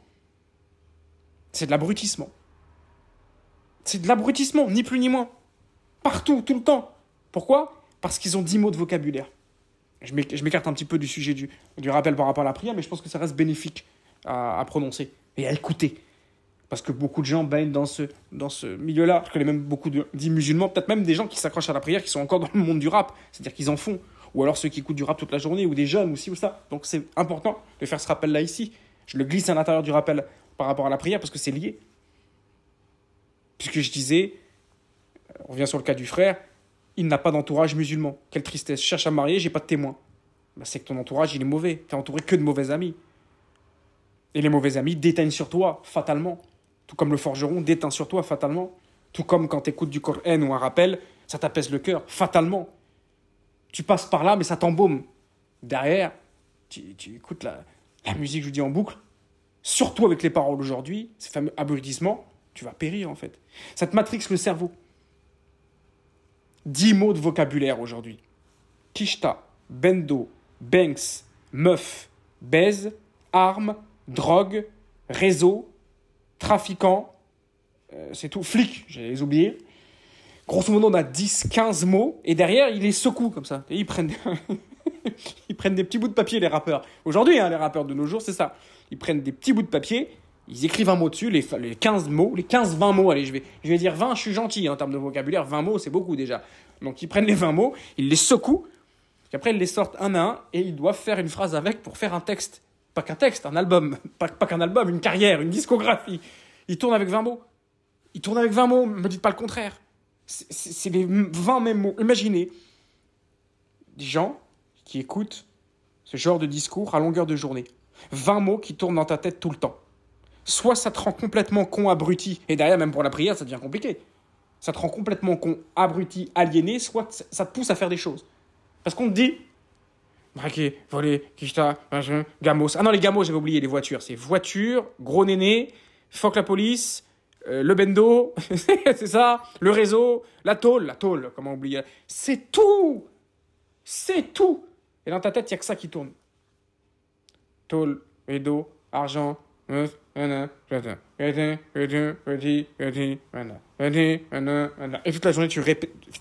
C'est de l'abrutissement. C'est de l'abrutissement, ni plus ni moins. Partout, tout le temps. Pourquoi Parce qu'ils ont 10 mots de vocabulaire. Je m'écarte un petit peu du sujet du, rappel par rapport à la prière, mais je pense que ça reste bénéfique à, prononcer et à écouter. Parce que beaucoup de gens baignent dans ce, dans ce milieu-là. Je connais même beaucoup de musulmans, peut-être même des gens qui s'accrochent à la prière, qui sont encore dans le monde du rap. C'est-à-dire qu'ils en font ou alors ceux qui écoutent du rap toute la journée, ou des jeunes aussi, ou ça. Donc c'est important de faire ce rappel-là ici. Je le glisse à l'intérieur du rappel par rapport à la prière, parce que c'est lié. Puisque je disais, on revient sur le cas du frère, il n'a pas d'entourage musulman. Quelle tristesse, je cherche à me marier, j'ai pas de témoin. Bah, c'est que ton entourage, il est mauvais. T'es entouré que de mauvais amis. Et les mauvais amis déteignent sur toi, fatalement. Tout comme le forgeron déteint sur toi, fatalement. Tout comme quand tu écoutes du Coran ou un rappel, ça t'apaise le cœur, fatalement tu passes par là, mais ça t'embaume. Derrière, tu, écoutes la, musique, je vous dis, en boucle. Surtout avec les paroles aujourd'hui, ces fameux abrutissements, tu vas périr en fait. Ça te matrixe le cerveau. Dix mots de vocabulaire aujourd'hui. Kishta, bendo, banks, meuf, baise, arme, drogue, réseau, trafiquant, euh, c'est tout. Flic, j'ai les oublier grosso modo, on a 10, 15 mots, et derrière, il les secouent comme ça. Et ils prennent, des... ils prennent des petits bouts de papier, les rappeurs. Aujourd'hui, hein, les rappeurs de nos jours, c'est ça. Ils prennent des petits bouts de papier, ils écrivent un mot dessus, les, les 15 mots, les 15-20 mots, allez, je vais, je vais dire 20, je suis gentil hein, en termes de vocabulaire, 20 mots, c'est beaucoup déjà. Donc, ils prennent les 20 mots, ils les secouent, puis après, ils les sortent un à un, et ils doivent faire une phrase avec pour faire un texte. Pas qu'un texte, un album. Pas, qu'un album, une carrière, une discographie. Ils tournent avec 20 mots. Ils tournent avec 20 mots, me dites pas le contraire. C'est les 20 mêmes mots. Imaginez des gens qui écoutent ce genre de discours à longueur de journée. 20 mots qui tournent dans ta tête tout le temps. Soit ça te rend complètement con, abruti, et derrière, même pour la prière, ça devient compliqué. Ça te rend complètement con, abruti, aliéné, soit ça te pousse à faire des choses. Parce qu'on te dit braqué, volé, kishta, gamos. Ah non, les gamos, j'avais oublié, les voitures. C'est voiture, gros néné, fuck la police, le bendo, c'est ça, le réseau, la tôle, la tôle, comment oublier C'est tout C'est tout Et dans ta tête, il n'y a que ça qui tourne. Tôle, rideau, argent, et toute la journée, tu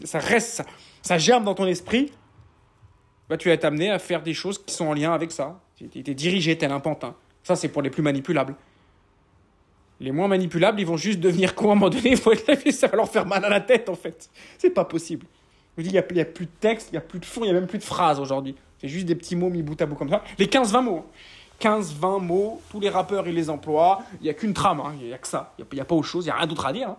ça reste, ça, germe dans ton esprit. tu vas être amené à faire des choses qui sont en lien avec ça. Tu es dirigé tel un pantin. Ça, c'est pour les plus manipulables. Les moins manipulables, ils vont juste devenir quoi à un moment donné, faut être ça va leur faire mal à la tête en fait. C'est pas possible. Je dis, il n'y a, plus de texte, il n'y a plus de fond, il n'y a même plus de phrases aujourd'hui. C'est juste des petits mots mis bout à bout comme ça. Les 15-20 mots. 15-20 mots, tous les rappeurs, ils les emploient. Il n'y a qu'une trame, hein. il n'y a, que ça. Il n'y a, pas autre chose, il n'y a rien d'autre à dire. Hein.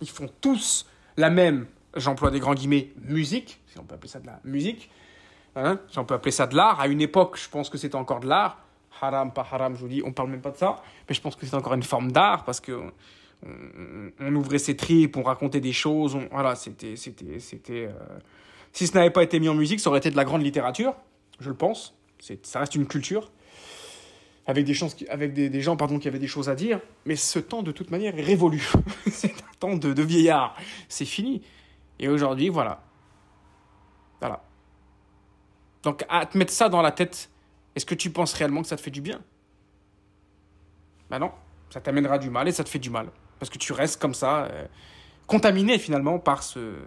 Ils font tous la même, j'emploie des grands guillemets, musique, si on peut appeler ça de la musique. Hein. si on peut appeler ça de l'art. À une époque, je pense que c'était encore de l'art haram, pas haram, je vous dis, on parle même pas de ça, mais je pense que c'est encore une forme d'art parce que on, ouvrait ses tripes, on racontait des choses, voilà, c'était, c'était, c'était. Euh, si ce n'avait pas été mis en musique, ça aurait été de la grande littérature, je le pense. ça reste une culture avec des, avec des, gens pardon, qui avaient des choses à dire, mais ce temps, de toute manière, est révolu. c'est un temps de, de vieillard. C'est fini. Et aujourd'hui, voilà. Voilà. Donc, à mettre ça dans la tête, est-ce que tu penses réellement que ça te fait du bien Ben non, ça t'amènera du mal et ça te fait du mal. Parce que tu restes comme ça, euh, contaminé finalement par ce, euh,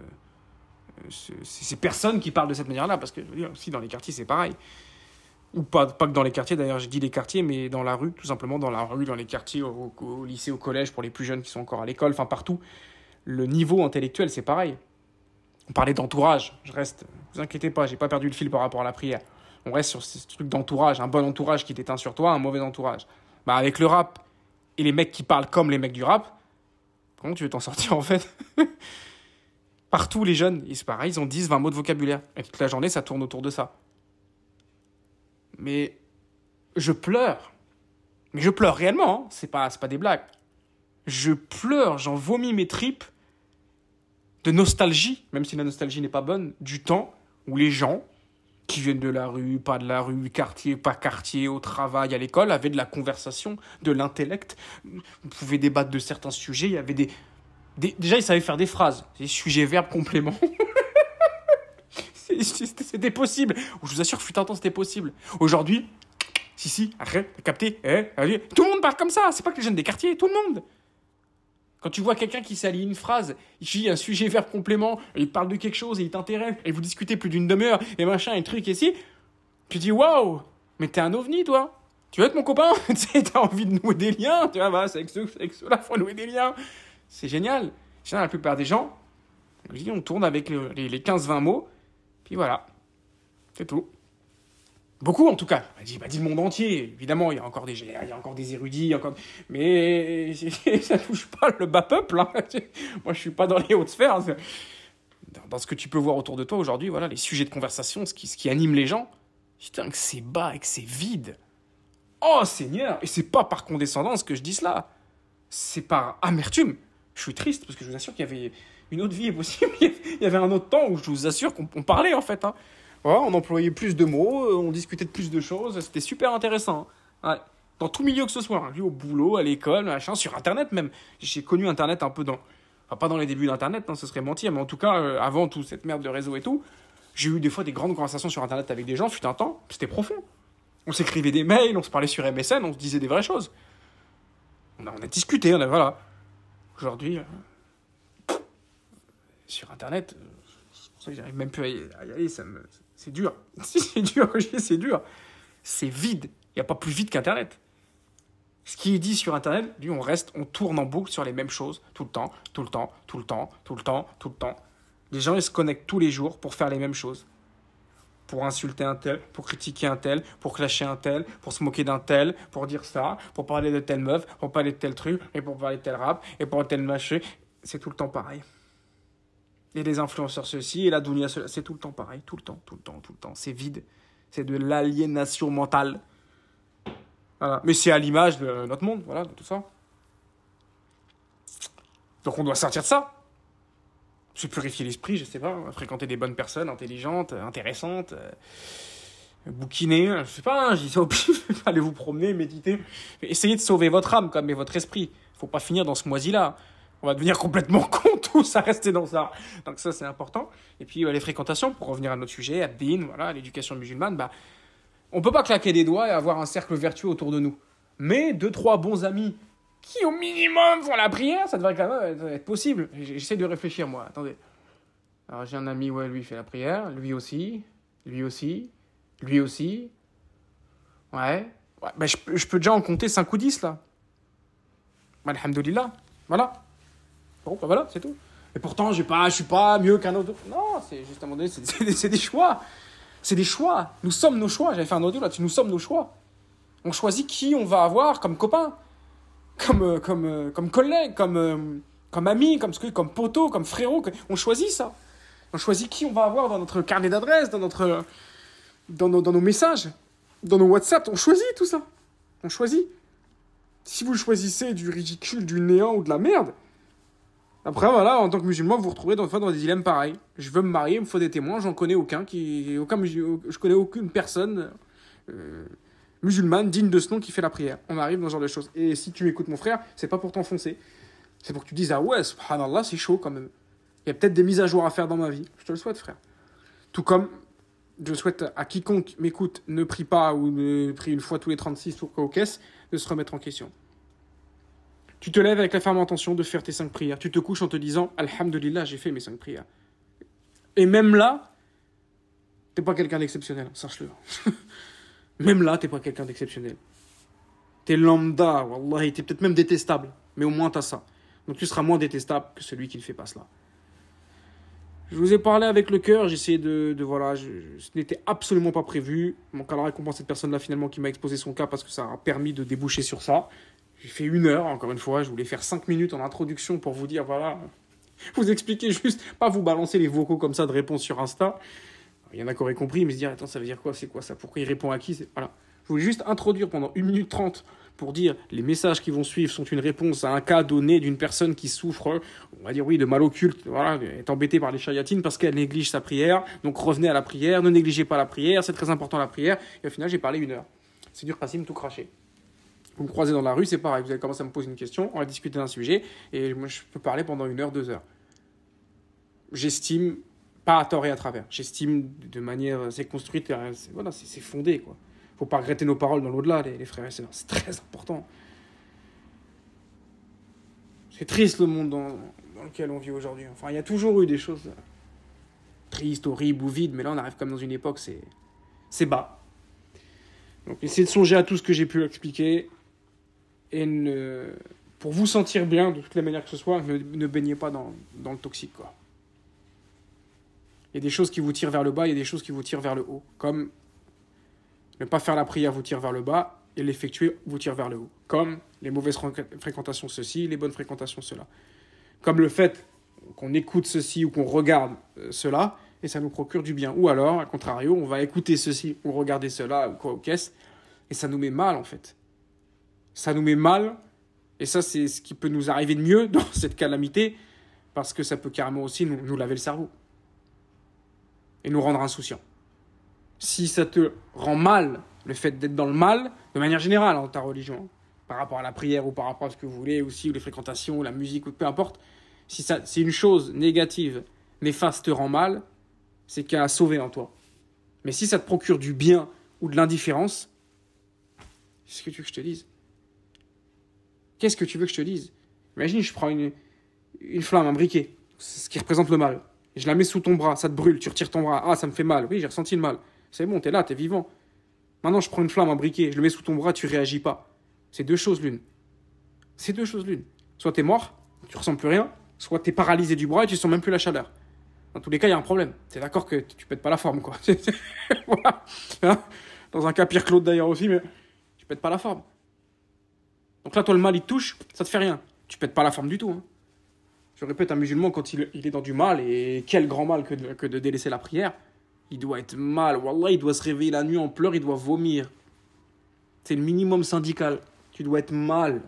ces personnes qui parlent de cette manière-là. Parce que je veux dire, aussi dans les quartiers, c'est pareil. Ou pas, pas que dans les quartiers, d'ailleurs, je dis les quartiers, mais dans la rue, tout simplement, dans la rue, dans les quartiers, au, lycée, au collège, pour les plus jeunes qui sont encore à l'école, enfin partout. Le niveau intellectuel, c'est pareil. On parlait d'entourage, je reste. vous inquiétez pas, j'ai pas perdu le fil par rapport à la prière on reste sur ce truc d'entourage, un bon entourage qui t'éteint sur toi, un mauvais entourage. Bah, avec le rap et les mecs qui parlent comme les mecs du rap, comment tu veux t'en sortir en fait Partout, les jeunes, c'est pareil, ils ont 10, 20 mots de vocabulaire. Et toute la journée, ça tourne autour de ça. Mais je pleure. Mais je pleure réellement, hein. c'est pas, pas des blagues. Je pleure, j'en vomis mes tripes de nostalgie, même si la nostalgie n'est pas bonne, du temps où les gens qui viennent de la rue, pas de la rue, quartier, pas quartier, au travail, à l'école, avaient de la conversation, de l'intellect, Vous pouvaient débattre de certains sujets, il y avait des... Déjà, ils savaient faire des phrases, des sujets, verbes, compléments. c'était possible. Oh, je vous assure que fut un temps, c'était possible. Aujourd'hui, si, si, arrête, capté, eh, hein, allez. tout le monde parle comme ça, c'est pas que les jeunes des quartiers, tout le monde. Quand tu vois quelqu'un qui s'allie une phrase, il dit un sujet, verbe, complément, il parle de quelque chose et il t'intéresse, et vous discutez plus d'une demi-heure, et machin, et truc, et si, tu dis waouh, mais t'es un ovni toi Tu veux être mon copain Tu as t'as envie de nouer des liens, tu vois, bah, c'est avec ceux, là faut nouer des liens. C'est génial. Génial, la plupart des gens, on tourne avec les 15-20 mots, puis voilà. C'est tout. Beaucoup en tout cas. Il dit, bah, dit le monde entier. Évidemment, il y a encore des, il y a encore des érudits, encore... mais ça touche pas le bas peuple. Hein. Moi, je suis pas dans les hautes sphères. Dans ce que tu peux voir autour de toi aujourd'hui, voilà, les sujets de conversation, ce qui, ce qui anime les gens, putain, que c'est bas et que c'est vide. Oh Seigneur Et c'est pas par condescendance que je dis cela. C'est par amertume. Je suis triste parce que je vous assure qu'il y avait une autre vie possible. il y avait un autre temps où je vous assure qu'on parlait en fait. Hein on employait plus de mots, euh, on discutait de plus de choses, c'était super intéressant. Hein. Dans tout milieu que ce soit, lui hein. au boulot, à l'école, machin, sur Internet même. J'ai connu Internet un peu dans... Enfin, pas dans les débuts d'Internet, non hein, ce serait mentir, mais en tout cas, euh, avant tout cette merde de réseau et tout, j'ai eu des fois des grandes conversations sur Internet avec des gens, fut un temps, c'était profond. On s'écrivait des mails, on se parlait sur MSN, on se disait des vraies choses. On a, discuté, on a, voilà. Aujourd'hui, euh, sur Internet, j'arrive même plus à y aller, ça me... C'est dur. c'est dur, c'est dur. C'est vide. Il n'y a pas plus vide qu'Internet. Ce qui est dit sur Internet, lui, on reste, on tourne en boucle sur les mêmes choses tout le temps, tout le temps, tout le temps, tout le temps, tout le temps. Les gens, ils se connectent tous les jours pour faire les mêmes choses. Pour insulter un tel, pour critiquer un tel, pour clasher un tel, pour se moquer d'un tel, pour dire ça, pour parler de telle meuf, pour parler de tel truc, et pour parler de tel rap, et pour tel machin. C'est tout le temps pareil et les influenceurs ceci, et la Dunia C'est tout le temps pareil, tout le temps, tout le temps, tout le temps. C'est vide. C'est de l'aliénation mentale. Voilà. Mais c'est à l'image de notre monde, voilà, de tout ça. Donc on doit sortir de ça. Se purifier l'esprit, je sais pas, fréquenter des bonnes personnes, intelligentes, intéressantes, euh, bouquiner, je sais pas, hein, j'y sais au allez vous promener, méditer. Essayez de sauver votre âme, même, et votre esprit. Faut pas finir dans ce moisi-là on va devenir complètement con tous à rester dans ça. Donc ça, c'est important. Et puis les fréquentations, pour revenir à notre sujet, Abdin, voilà, l'éducation musulmane, bah, on peut pas claquer des doigts et avoir un cercle vertueux autour de nous. Mais deux, trois bons amis qui au minimum font la prière, ça devrait quand même euh, être possible. J'essaie de réfléchir, moi. Attendez. Alors j'ai un ami, ouais, lui fait la prière, lui aussi, lui aussi, lui aussi. Ouais. ouais bah, je, peux déjà en compter 5 ou 10 là. Alhamdulillah. Voilà. Bon, ben voilà, c'est tout. Et pourtant, j'ai pas, je suis pas mieux qu'un autre. Non, c'est juste à un moment donné, c'est des, choix. C'est des choix. Nous sommes nos choix. J'avais fait un audio là-dessus. Nous sommes nos choix. On choisit qui on va avoir comme copain, comme, euh, comme, euh, comme collègue, comme, euh, comme ami, comme, comme poteau, comme frérot. On choisit ça. On choisit qui on va avoir dans notre carnet d'adresse, dans, notre, dans, nos, dans nos messages, dans nos WhatsApp. On choisit tout ça. On choisit. Si vous choisissez du ridicule, du néant ou de la merde, après, voilà, en tant que musulman, vous vous retrouvez dans, dans des dilemmes pareils. Je veux me marier, il me faut des témoins, j'en connais aucun, qui, aucun je connais aucune personne euh, musulmane digne de ce nom qui fait la prière. On arrive dans ce genre de choses. Et si tu m'écoutes, mon frère, c'est pas pour t'enfoncer. C'est pour que tu dises, ah ouais, subhanallah, c'est chaud quand même. Il y a peut-être des mises à jour à faire dans ma vie. Je te le souhaite, frère. Tout comme je souhaite à quiconque m'écoute, ne prie pas ou ne prie une fois tous les 36 ou aux caisses, de se remettre en question. Tu te lèves avec la ferme intention de faire tes cinq prières. Tu te couches en te disant Alhamdulillah, j'ai fait mes cinq prières. Et même là, t'es pas quelqu'un d'exceptionnel, sache-le. même là, t'es pas quelqu'un d'exceptionnel. T'es lambda, wallah, t'es peut-être même détestable, mais au moins t'as ça. Donc tu seras moins détestable que celui qui ne fait pas cela. Je vous ai parlé avec le cœur, J'ai essayé de, voilà, ce n'était absolument pas prévu. Mon cas récompense cette personne-là finalement qui m'a exposé son cas parce que ça a permis de déboucher sur ça. J'ai fait une heure, encore une fois, je voulais faire cinq minutes en introduction pour vous dire, voilà, vous expliquer juste, pas vous balancer les vocaux comme ça de réponse sur Insta. Il y en a qui auraient compris, mais se dire, attends, ça veut dire quoi, c'est quoi ça, pourquoi il répond à qui Voilà. Je voulais juste introduire pendant 1 minute 30 pour dire les messages qui vont suivre sont une réponse à un cas donné d'une personne qui souffre, on va dire oui, de mal occulte, voilà, est embêtée par les chariatines parce qu'elle néglige sa prière, donc revenez à la prière, ne négligez pas la prière, c'est très important la prière, et au final j'ai parlé une heure. C'est dur, me tout craché. Vous me croisez dans la rue, c'est pareil. Vous allez commencer à me poser une question, on va discuter d'un sujet, et moi, je peux parler pendant une heure, deux heures. J'estime, pas à tort et à travers, j'estime de manière, c'est construite, euh, c'est fondé, quoi. Faut pas regretter nos paroles dans l'au-delà, les, frères et sœurs. C'est très important. C'est triste le monde dans, dans, lequel on vit aujourd'hui. Enfin, il y a toujours eu des choses tristes, horribles ou vides, mais là on arrive comme dans une époque, c'est, c'est bas. Donc essayez de songer à tout ce que j'ai pu expliquer et pour vous sentir bien, de toutes les manières que ce soit, ne, baignez pas dans, le toxique. Quoi. Il y a des choses qui vous tirent vers le bas, il y a des choses qui vous tirent vers le haut. Comme ne pas faire la prière vous tire vers le bas et l'effectuer vous tire vers le haut. Comme les mauvaises fréquentations ceci, les bonnes fréquentations cela. Comme le fait qu'on écoute ceci ou qu'on regarde euh, cela et ça nous procure du bien. Ou alors, à contrario, on va écouter ceci ou regarder cela ou quoi ou qu'est-ce et ça nous met mal en fait ça nous met mal. Et ça, c'est ce qui peut nous arriver de mieux dans cette calamité, parce que ça peut carrément aussi nous, laver le cerveau et nous rendre insouciants. Si ça te rend mal, le fait d'être dans le mal, de manière générale, dans hein, ta religion, hein, par rapport à la prière ou par rapport à ce que vous voulez, aussi, ou les fréquentations, la musique, ou peu importe, si, ça, c'est une chose négative, néfaste te rend mal, c'est qu'il y a à sauver en toi. Mais si ça te procure du bien ou de l'indifférence, c'est ce que tu veux que je te dise Qu'est-ce que tu veux que je te dise Imagine, je prends une, flamme, un briquet, ce qui représente le mal. Je la mets sous ton bras, ça te brûle, tu retires ton bras. Ah, ça me fait mal. Oui, j'ai ressenti le mal. C'est bon, t'es là, t'es vivant. Maintenant, je prends une flamme, un briquet, je le mets sous ton bras, tu réagis pas. C'est deux choses l'une. C'est deux choses l'une. Soit t'es mort, tu ressens plus rien, soit t'es paralysé du bras et tu sens même plus la chaleur. Dans tous les cas, il y a un problème. T'es d'accord que tu pètes pas la forme, quoi. Hein Dans un cas, pire que d'ailleurs aussi, mais tu pètes pas la forme. Donc là, toi, le mal, il te touche, ça te fait rien. Tu pètes pas la forme du tout. Hein. Je répète, un musulman, quand il, est dans du mal, et quel grand mal que de, délaisser la prière, il doit être mal. Wallah, il doit se réveiller la nuit en pleurs, il doit vomir. C'est le minimum syndical. Tu dois être mal.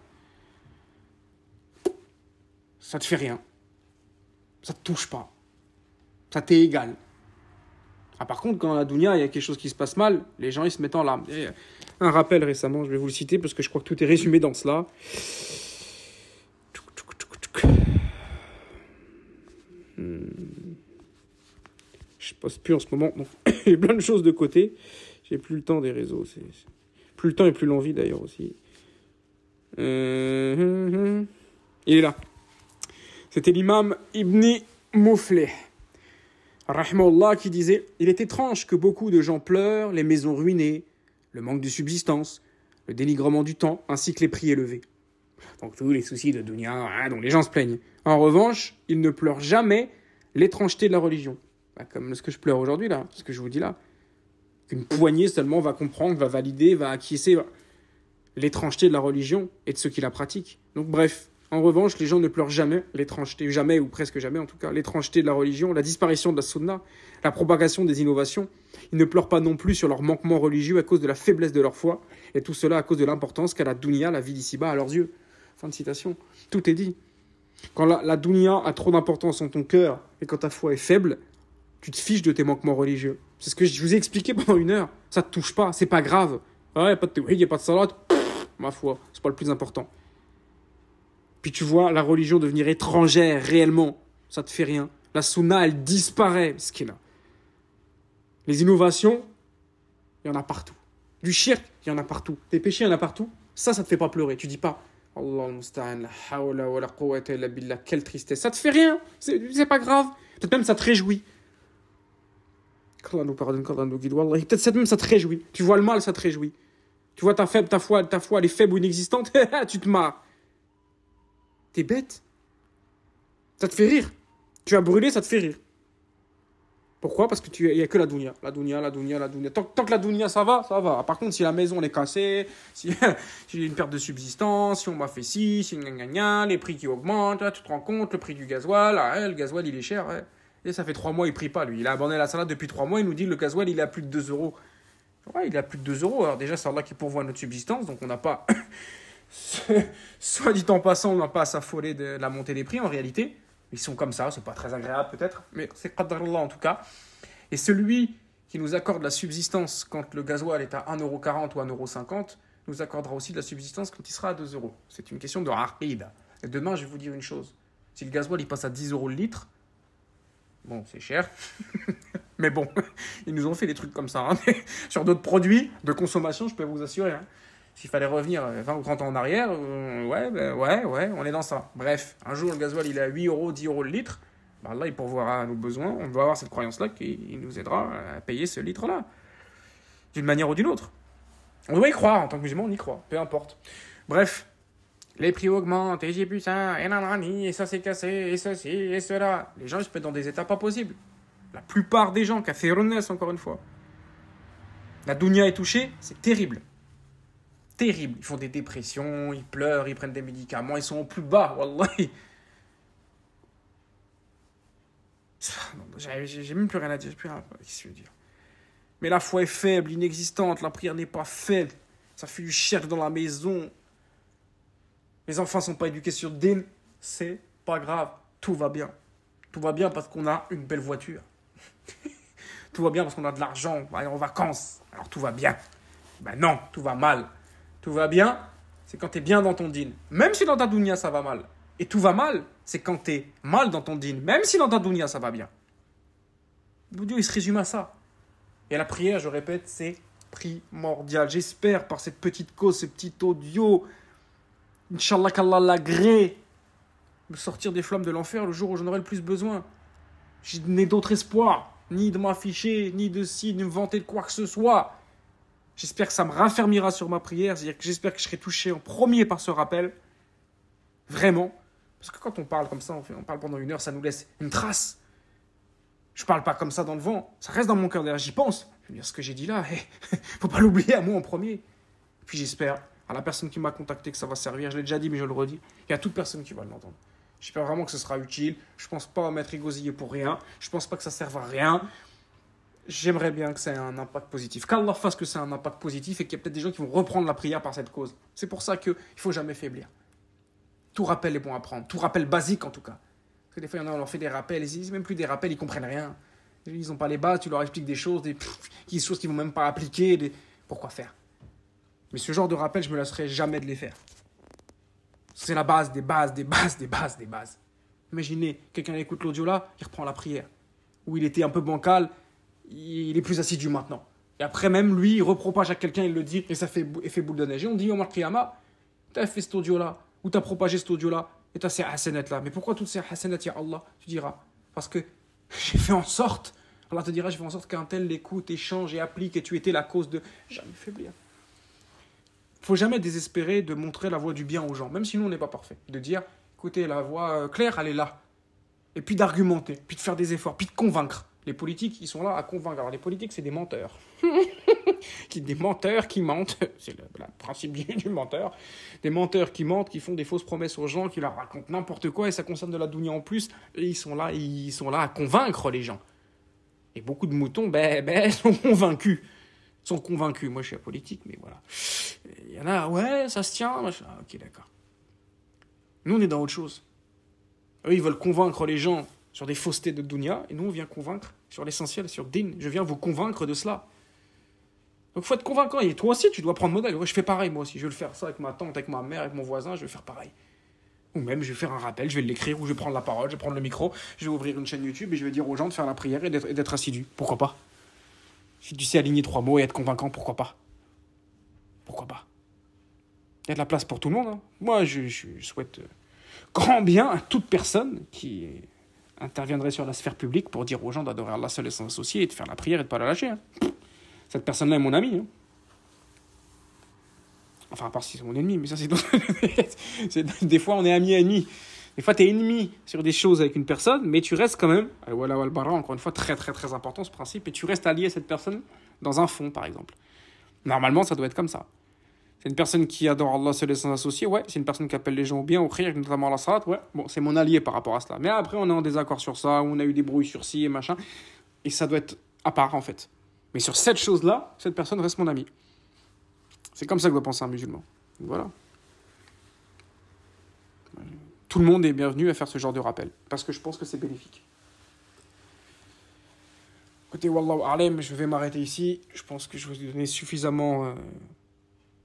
Ça te fait rien. Ça te touche pas. Ça t'est égal. Ah, par contre, quand la Dounia, il y a quelque chose qui se passe mal, les gens, ils se mettent en larmes un rappel récemment, je vais vous le citer parce que je crois que tout est résumé dans cela. Hmm. Je poste plus en ce moment, j'ai plein de choses de côté. J'ai plus le temps des réseaux. C'est... Plus le temps et plus l'envie d'ailleurs aussi. Euh, hum, hum, hum. Il est là. C'était l'imam Ibn Moufleh. Rahmallah qui disait Il est étrange que beaucoup de gens pleurent les maisons ruinées, le manque de subsistance, le dénigrement du temps, ainsi que les prix élevés. Donc tous les soucis de Dunia hein, dont les gens se plaignent. En revanche, ils ne pleurent jamais l'étrangeté de la religion. Bah, comme ce que je pleure aujourd'hui, là, ce que je vous dis là. Qu'une poignée seulement va comprendre, va valider, va acquiescer. L'étrangeté de la religion et de ceux qui la pratiquent. Donc bref, en revanche, les gens ne pleurent jamais l'étrangeté, jamais ou presque jamais en tout cas, l'étrangeté de la religion, la disparition de la sunna, la propagation des innovations. Ils ne pleurent pas non plus sur leurs manquements religieux à cause de la faiblesse de leur foi, et tout cela à cause de l'importance qu'a la dunya, la vie d'ici-bas, à leurs yeux. Fin de citation. Tout est dit. Quand la, dounia a trop d'importance en ton cœur et quand ta foi est faible, tu te fiches de tes manquements religieux. C'est ce que je vous ai expliqué pendant une heure. Ça te touche pas, c'est pas grave. Il n'y a pas de il n'y a pas de salade. ma foi, c'est pas le plus important. Puis tu vois la religion devenir étrangère réellement. Ça te fait rien. La sunna, elle disparaît, ce qui a. Les innovations, il y en a partout. Du shirk, il y en a partout. Des péchés, il y en a partout. Ça, ça te fait pas pleurer. Tu dis pas Allah la hawla wa la quwwata illa billah, quelle tristesse. Ça te fait rien. C'est pas grave. Peut-être même ça te réjouit. Qu'Allah nous pardonne, qu'Allah peut-être même ça te réjouit. Tu vois le mal, ça te réjouit. Tu vois ta faible, ta foi, ta foi, elle est faible ou inexistante. tu te marres. T'es bête. Ça te fait rire. Tu as brûlé, ça te fait rire. Pourquoi Parce qu'il n'y a que la dounia. La dounia, la dounia, la dounia. Tant, que la dounia, ça va, ça va. Par contre, si la maison, elle est cassée, si j'ai une perte de subsistance, si on m'a fait ci, si gna gna gna, les prix qui augmentent, tu te rends compte, le prix du gasoil, ah, eh, le gasoil, il est cher. Eh. Et ça fait trois mois, il ne prie pas, lui. Il a abandonné la salade depuis trois mois, il nous dit le gasoil, il est à plus de 2 euros. Ouais, il est à plus de 2 euros. Alors déjà, c'est là qui pourvoit notre subsistance, donc on n'a pas soit dit en passant, on n'a pas à s'affoler de la montée des prix en réalité. Ils sont comme ça, c'est pas très agréable peut-être, mais c'est Qadarullah en tout cas. Et celui qui nous accorde la subsistance quand le gasoil est à 1,40€ ou 1,50€, nous accordera aussi de la subsistance quand il sera à 2€. C'est une question de rapide Et demain, je vais vous dire une chose. Si le gasoil il passe à 10€ le litre, bon, c'est cher. mais bon, ils nous ont fait des trucs comme ça. Hein. Sur d'autres produits de consommation, je peux vous assurer. Hein. S'il fallait revenir 20 euh, ou 30 ans en arrière, euh, ouais, ben, ouais, ouais, on est dans ça. Bref, un jour, le gasoil, il est à 8 euros, 10 euros le litre. Bah, là, il pourvoira à nos besoins. On doit avoir cette croyance-là qui nous aidera à payer ce litre-là. D'une manière ou d'une autre. On doit y croire. En tant que musulman, on y croit. Peu importe. Bref, les prix augmentent, et j'ai plus ça, et nanani, et ça s'est cassé, et ceci, et cela. Les gens, ils se mettent dans des états pas possibles. La plupart des gens, Renaissance encore une fois. La dounia est touchée, c'est terrible. Terrible Ils font des dépressions, ils pleurent, ils prennent des médicaments, ils sont au plus bas, wallahi. J'ai même plus rien à dire, plus rien Qu'est-ce que je veux dire Mais la foi est faible, inexistante, la prière n'est pas faite. Ça fait du cher dans la maison. mes enfants ne sont pas éduqués sur DIN. C'est pas grave, tout va bien. Tout va bien parce qu'on a une belle voiture. tout va bien parce qu'on a de l'argent, on va aller en vacances. Alors tout va bien. Ben non, tout va mal tout va bien, c'est quand tu es bien dans ton dîne. Même si dans ta dounia ça va mal. Et tout va mal, c'est quand tu es mal dans ton dîne. Même si dans ta dounia ça va bien. Vous Dieu, il se résume à ça. Et la prière, je répète, c'est primordial. J'espère par cette petite cause, ce petit audio, Inch'Allah qu'Allah lagré me sortir des flammes de l'enfer le jour où j'en aurai le plus besoin. Je n'ai d'autre espoir, ni de m'afficher, ni de si, ni de me vanter de quoi que ce soit. J'espère que ça me raffermira sur ma prière, c'est-à-dire que j'espère que je serai touché en premier par ce rappel. Vraiment. Parce que quand on parle comme ça, on, parle pendant une heure, ça nous laisse une trace. Je parle pas comme ça dans le vent, ça reste dans mon cœur, derrière j'y pense. Je veux dire, ce que j'ai dit là, eh, faut pas l'oublier à moi en premier. Puis j'espère à la personne qui m'a contacté que ça va servir, je l'ai déjà dit mais je le redis, et à toute personne qui va l'entendre. J'espère vraiment que ce sera utile. Je pense pas à mettre égosillé pour rien. Je pense pas que ça serve à rien j'aimerais bien que ça ait un impact positif. Qu'Allah fasse que ça ait un impact positif et qu'il y a peut-être des gens qui vont reprendre la prière par cette cause. C'est pour ça qu'il ne faut jamais faiblir. Tout rappel est bon à prendre. Tout rappel basique, en tout cas. Parce que des fois, il y en a, on leur fait des rappels. Ils disent même plus des rappels, ils comprennent rien. Ils n'ont pas les bases, tu leur expliques des choses, des, choses qu'ils ne vont même pas appliquer. Des... Pourquoi faire Mais ce genre de rappel, je me lasserai jamais de les faire. C'est la base des bases, des bases, des bases, des bases. Imaginez, quelqu'un écoute l'audio là, il reprend la prière. Où il était un peu bancal, il est plus assidu maintenant. Et après, même lui, il repropage à quelqu'un, il le dit, et ça fait effet boule de neige. Et on dit, Omar yama t'as fait cet audio-là, ou t'as propagé cet audio-là, et t'as ces hasanats-là. Mais pourquoi toutes ces hasanats, ya Allah Tu diras, parce que j'ai fait en sorte, Allah te dira, j'ai fait en sorte qu'un tel l'écoute, échange et applique, et tu étais la cause de. Jamais faiblir. Faut jamais désespérer de montrer la voie du bien aux gens, même si nous, on n'est pas parfait. De dire, écoutez, la voie euh, claire, elle est là. Et puis d'argumenter, puis de faire des efforts, puis de convaincre. Les politiques, ils sont là à convaincre. Alors les politiques, c'est des menteurs. qui, des menteurs qui mentent. C'est le, principe du, menteur. Des menteurs qui mentent, qui font des fausses promesses aux gens, qui leur racontent n'importe quoi et ça concerne de la douille en plus. ils sont là, ils sont là à convaincre les gens. Et beaucoup de moutons, ben, ben, sont convaincus. Sont convaincus. Moi, je suis à politique, mais voilà. Il y en a, ouais, ça se tient. ok, d'accord. Nous, on est dans autre chose. Eux, ils veulent convaincre les gens sur des faussetés de Dunia, et nous, on vient convaincre sur l'essentiel, sur Din. Je viens vous convaincre de cela. Donc, faut être convaincant. Et toi aussi, tu dois prendre modèle. je fais pareil, moi aussi. Je vais le faire ça avec ma tante, avec ma mère, avec mon voisin. Je vais faire pareil. Ou même, je vais faire un rappel, je vais l'écrire, ou je vais prendre la parole, je vais prendre le micro, je vais ouvrir une chaîne YouTube et je vais dire aux gens de faire la prière et d'être assidu. Pourquoi pas Si tu sais aligner trois mots et être convaincant, pourquoi pas Pourquoi pas Il y a de la place pour tout le monde. Hein. Moi, je, je souhaite euh, grand bien à toute personne qui est interviendrait sur la sphère publique pour dire aux gens d'adorer Allah seul et sans associé et de faire la prière et de ne pas la lâcher. Hein. Cette personne-là est mon ami. Hein. Enfin, à part si c'est mon ennemi, mais ça, c'est des fois, on est ami ennemi. Des fois, tu es ennemi sur des choses avec une personne, mais tu restes quand même, voilà, encore une fois, très très très important ce principe, et tu restes allié à cette personne dans un fond, par exemple. Normalement, ça doit être comme ça. C'est une personne qui adore Allah se laisse associer, ouais. C'est une personne qui appelle les gens au bien, au khir, notamment à la salat, ouais. Bon, c'est mon allié par rapport à cela. Mais après, on est en désaccord sur ça, on a eu des brouilles sur ci et machin. Et ça doit être à part, en fait. Mais sur cette chose-là, cette personne reste mon ami. C'est comme ça que doit penser un musulman. Voilà. Tout le monde est bienvenu à faire ce genre de rappel. Parce que je pense que c'est bénéfique. Côté Wallahu alem, je vais m'arrêter ici. Je pense que je vous ai donné suffisamment. Euh,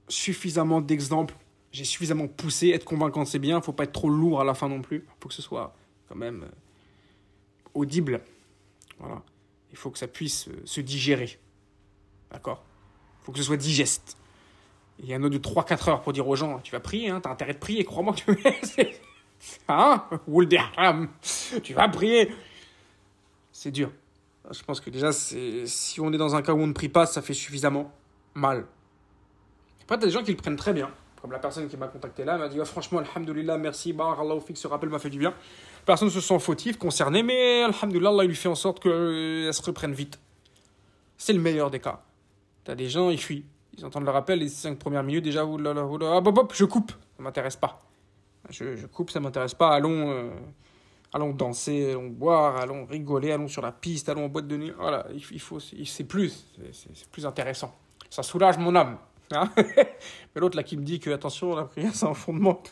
suffisamment d'exemples, j'ai suffisamment poussé, être convaincant c'est bien, faut pas être trop lourd à la fin non plus, faut que ce soit quand même euh, audible. Voilà. Il faut que ça puisse euh, se digérer. D'accord faut que ce soit digeste. Il y a un autre de 3-4 heures pour dire aux gens, tu vas prier, hein, t'as intérêt de prier, crois-moi que tu veux. hein tu vas prier. C'est dur. Je pense que déjà, si on est dans un cas où on ne prie pas, ça fait suffisamment mal. Après, tu des gens qui le prennent très bien. Comme la personne qui m'a contacté là, m'a dit oh, franchement, Alhamdulillah, merci, Allah fixe, ce rappel m'a fait du bien. Personne ne se sent fautif concerné mais Alhamdulillah, il lui fait en sorte qu'elle euh, se reprenne vite. C'est le meilleur des cas. Tu as des gens, ils fuient. Ils entendent le rappel, les cinq premières minutes, déjà, oulala, oulala, hop, je coupe, ça m'intéresse pas. Je, coupe, ça m'intéresse pas. Allons, euh, allons danser, allons boire, allons rigoler, allons sur la piste, allons en boîte de nuit. Voilà, il faut, c'est plus, c'est plus intéressant. Ça soulage mon âme. Hein mais l'autre là qui me dit que attention, la prière c'est un fondement,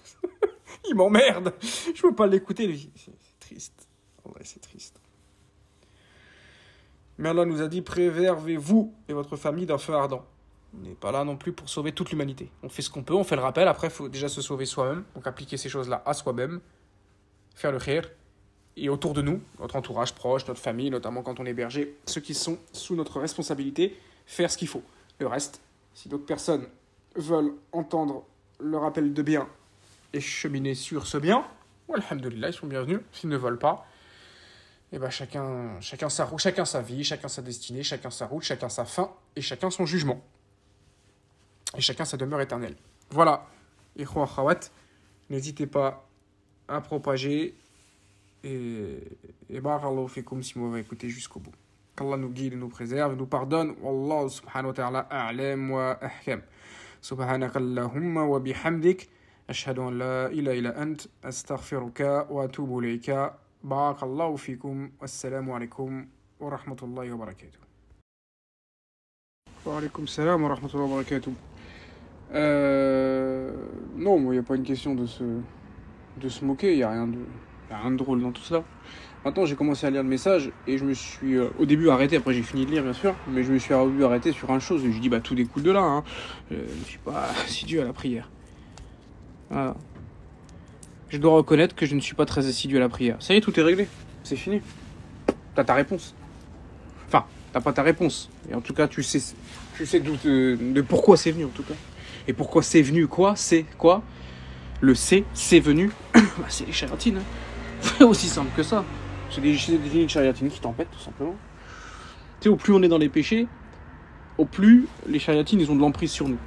il m'emmerde. Je veux pas l'écouter C'est triste. En vrai, c'est triste. Mais Allah nous a dit préservez-vous et votre famille d'un feu ardent. On n'est pas là non plus pour sauver toute l'humanité. On fait ce qu'on peut, on fait le rappel. Après, il faut déjà se sauver soi-même. Donc appliquer ces choses-là à soi-même, faire le rire, Et autour de nous, notre entourage proche, notre famille, notamment quand on est berger, ceux qui sont sous notre responsabilité, faire ce qu'il faut. Le reste, si d'autres personnes veulent entendre le rappel de bien et cheminer sur ce bien, alhamdulillah ils sont bienvenus. S'ils ne veulent pas, eh ben chacun, chacun sa chacun sa vie, chacun sa destinée, chacun sa route, chacun sa fin et chacun son jugement. Et chacun sa demeure éternelle. Voilà, et n'hésitez pas à propager et, et comme si vous m'avez écouté jusqu'au bout. qu'Allah nous guide, nous préserve, nous pardonne. Wallahu subhanahu wa ta'ala a'lam wa ahkam. سبحانك اللهم وبحمدك أشهد أن لا إله إلا أنت أستغفرك وأتوب إليك بارك الله فيكم والسلام عليكم ورحمة الله وبركاته وعليكم السلام ورحمة الله وبركاته Euh, non, il n'y a pas une question de se, de se moquer, il n'y a, rien de, y a rien de drôle dans tout cela. Maintenant, j'ai commencé à lire le message et je me suis euh, au début arrêté. Après, j'ai fini de lire, bien sûr, mais je me suis arrêté sur un chose. Et je dis, bah, tout découle de là. Hein. Euh, je ne suis pas assidu à la prière. Voilà. Je dois reconnaître que je ne suis pas très assidu à la prière. Ça y est, tout est réglé. C'est fini. T'as ta réponse. Enfin, t'as pas ta réponse. Et en tout cas, tu sais, tu sais d'où, de, pourquoi c'est venu, en tout cas. Et pourquoi c'est venu quoi C'est quoi Le C, c'est venu. bah, c'est les charlatines. Hein. C'est aussi simple que ça. C'est des, des de qui t'empêtent, tout simplement. Tu sais, au plus on est dans les péchés, au plus les chariatines, ils ont de l'emprise sur nous.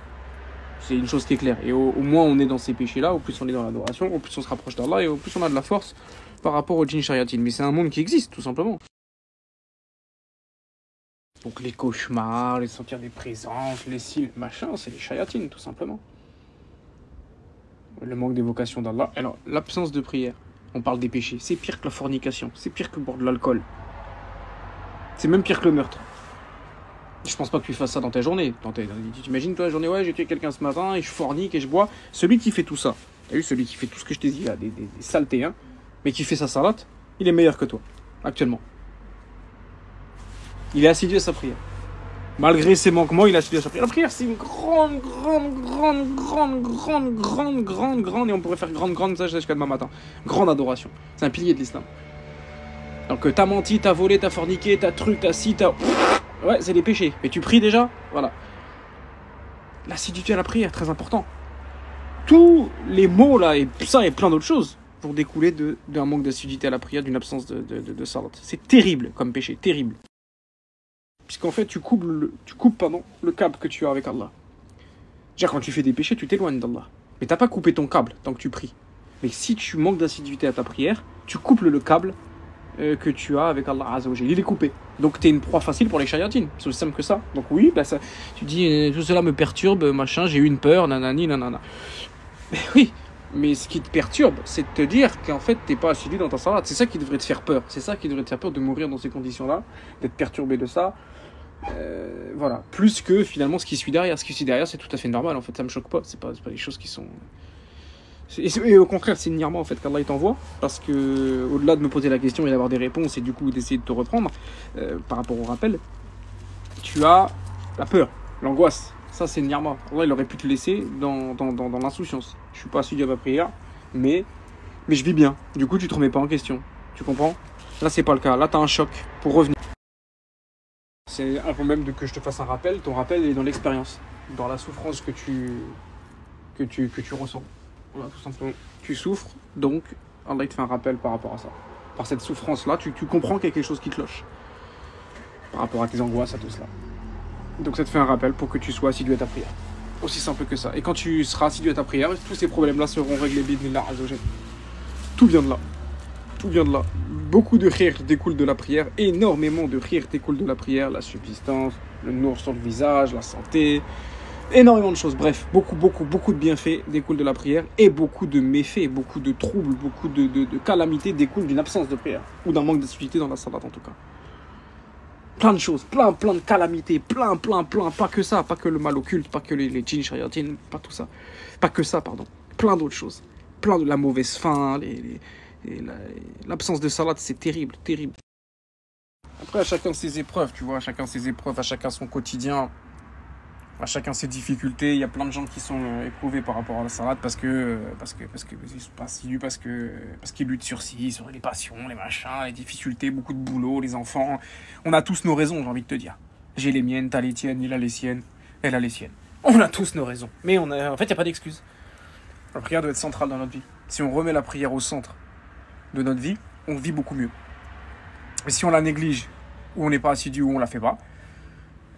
C'est une chose qui est claire. Et au, moins on est dans ces péchés-là, au plus on est dans l'adoration, au plus on se rapproche d'Allah et au plus on a de la force par rapport aux djinns chariatines. Mais c'est un monde qui existe, tout simplement. Donc les cauchemars, les sentir des présences, les cils, machin, c'est les chariatines, tout simplement. Le manque d'évocation d'Allah. Alors, l'absence de prière on parle des péchés. C'est pire que la fornication, c'est pire que boire de l'alcool. C'est même pire que le meurtre. Je pense pas que tu fasses ça dans ta journée. Dans ta... T'imagines toi la journée, ouais, j'ai tué quelqu'un ce matin et je fornique et je bois. Celui qui fait tout ça, t'as vu celui qui fait tout ce que je t'ai dit là, des, des, saletés, hein, mais qui fait sa salade, il est meilleur que toi, actuellement. Il est assidu à sa prière. Malgré ses manquements, il a à la prière. La prière, c'est une grande, grande, grande, grande, grande, grande, grande, grande, et on pourrait faire grande, grande, ça jusqu'à demain matin. Grande adoration. C'est un pilier de l'islam. Donc, t'as menti, t'as volé, t'as forniqué, t'as truc, t'as si, t'as. Ouais, c'est des péchés. Mais tu pries déjà Voilà. L'assiduité à la prière, très important. Tous les mots là, et ça, et plein d'autres choses, pour découler d'un manque d'assiduité à la prière, d'une absence de, de, de, de C'est terrible comme péché, terrible. Puisqu'en fait, tu coupes, le, tu coupes le câble que tu as avec Allah. Déjà, quand tu fais des péchés, tu t'éloignes d'Allah. Mais tu n'as pas coupé ton câble tant que tu pries. Mais si tu manques d'assiduité à ta prière, tu coupes le câble euh, que tu as avec Allah Azzawajal. Il est coupé. Donc tu es une proie facile pour les chariotines C'est aussi simple que ça. Donc oui, bah ça, tu dis euh, tout cela me perturbe, machin, j'ai eu une peur, nanani, nanana. Mais oui, mais ce qui te perturbe, c'est de te dire qu'en fait tu n'es pas assidu dans ta salade. C'est ça qui devrait te faire peur. C'est ça qui devrait te faire peur de mourir dans ces conditions-là, d'être perturbé de ça, euh, voilà, plus que finalement ce qui suit derrière. Ce qui suit derrière, c'est tout à fait normal, en fait, ça me choque pas. C'est pas, pas des choses qui sont. Et, au contraire, c'est une nirma en fait qu'Allah t'envoie, parce que au-delà de me poser la question et d'avoir des réponses et du coup d'essayer de te reprendre euh, par rapport au rappel, tu as la peur, l'angoisse. Ça, c'est une nirma. Allah, il aurait pu te laisser dans, dans, dans, l'insouciance. Je suis pas assidu à ma prière, mais, mais je vis bien. Du coup, tu te remets pas en question. Tu comprends Là, c'est pas le cas. Là, t'as un choc pour revenir. C'est un problème de que je te fasse un rappel, ton rappel est dans l'expérience, dans la souffrance que tu, que tu, que tu ressens. Voilà, tout simplement. Tu souffres, donc Allah te fait un rappel par rapport à ça. Par cette souffrance-là, tu, tu comprends qu'il y a quelque chose qui cloche. Par rapport à tes angoisses, à tout cela. Donc ça te fait un rappel pour que tu sois assidu à ta prière. Aussi simple que ça. Et quand tu seras assidu à ta prière, tous ces problèmes-là seront réglés, la Tout vient de là tout vient de là. Beaucoup de rires découle de la prière, énormément de rires découle de la prière, la subsistance, le noir sur le visage, la santé, énormément de choses. Bref, beaucoup, beaucoup, beaucoup de bienfaits découlent de la prière et beaucoup de méfaits, beaucoup de troubles, beaucoup de, calamités découlent d'une absence de prière ou d'un manque d'assiduité dans la salade, en tout cas. Plein de choses, plein, plein de calamités, plein, plein, plein, pas que ça, pas que le mal occulte, pas que les, djinns, djinns, pas tout ça, pas que ça, pardon, plein d'autres choses, plein de la mauvaise faim, les et L'absence de salade, c'est terrible, terrible. Après, à chacun ses épreuves, tu vois, à chacun ses épreuves, à chacun son quotidien, à chacun ses difficultés. Il y a plein de gens qui sont éprouvés par rapport à la salade parce que, parce que, parce que, parce qu'ils parce que, parce qu'ils luttent sur ci, sur les passions, les machins, les difficultés, beaucoup de boulot, les enfants. On a tous nos raisons, j'ai envie de te dire. J'ai les miennes, t'as les tiennes, il a les siennes, elle a les siennes. On a tous nos raisons. Mais on en fait, il n'y a pas d'excuse. La prière doit être centrale dans notre vie. Si on remet la prière au centre, de notre vie, on vit beaucoup mieux. Mais si on la néglige, ou on n'est pas assidu, ou on ne la fait pas,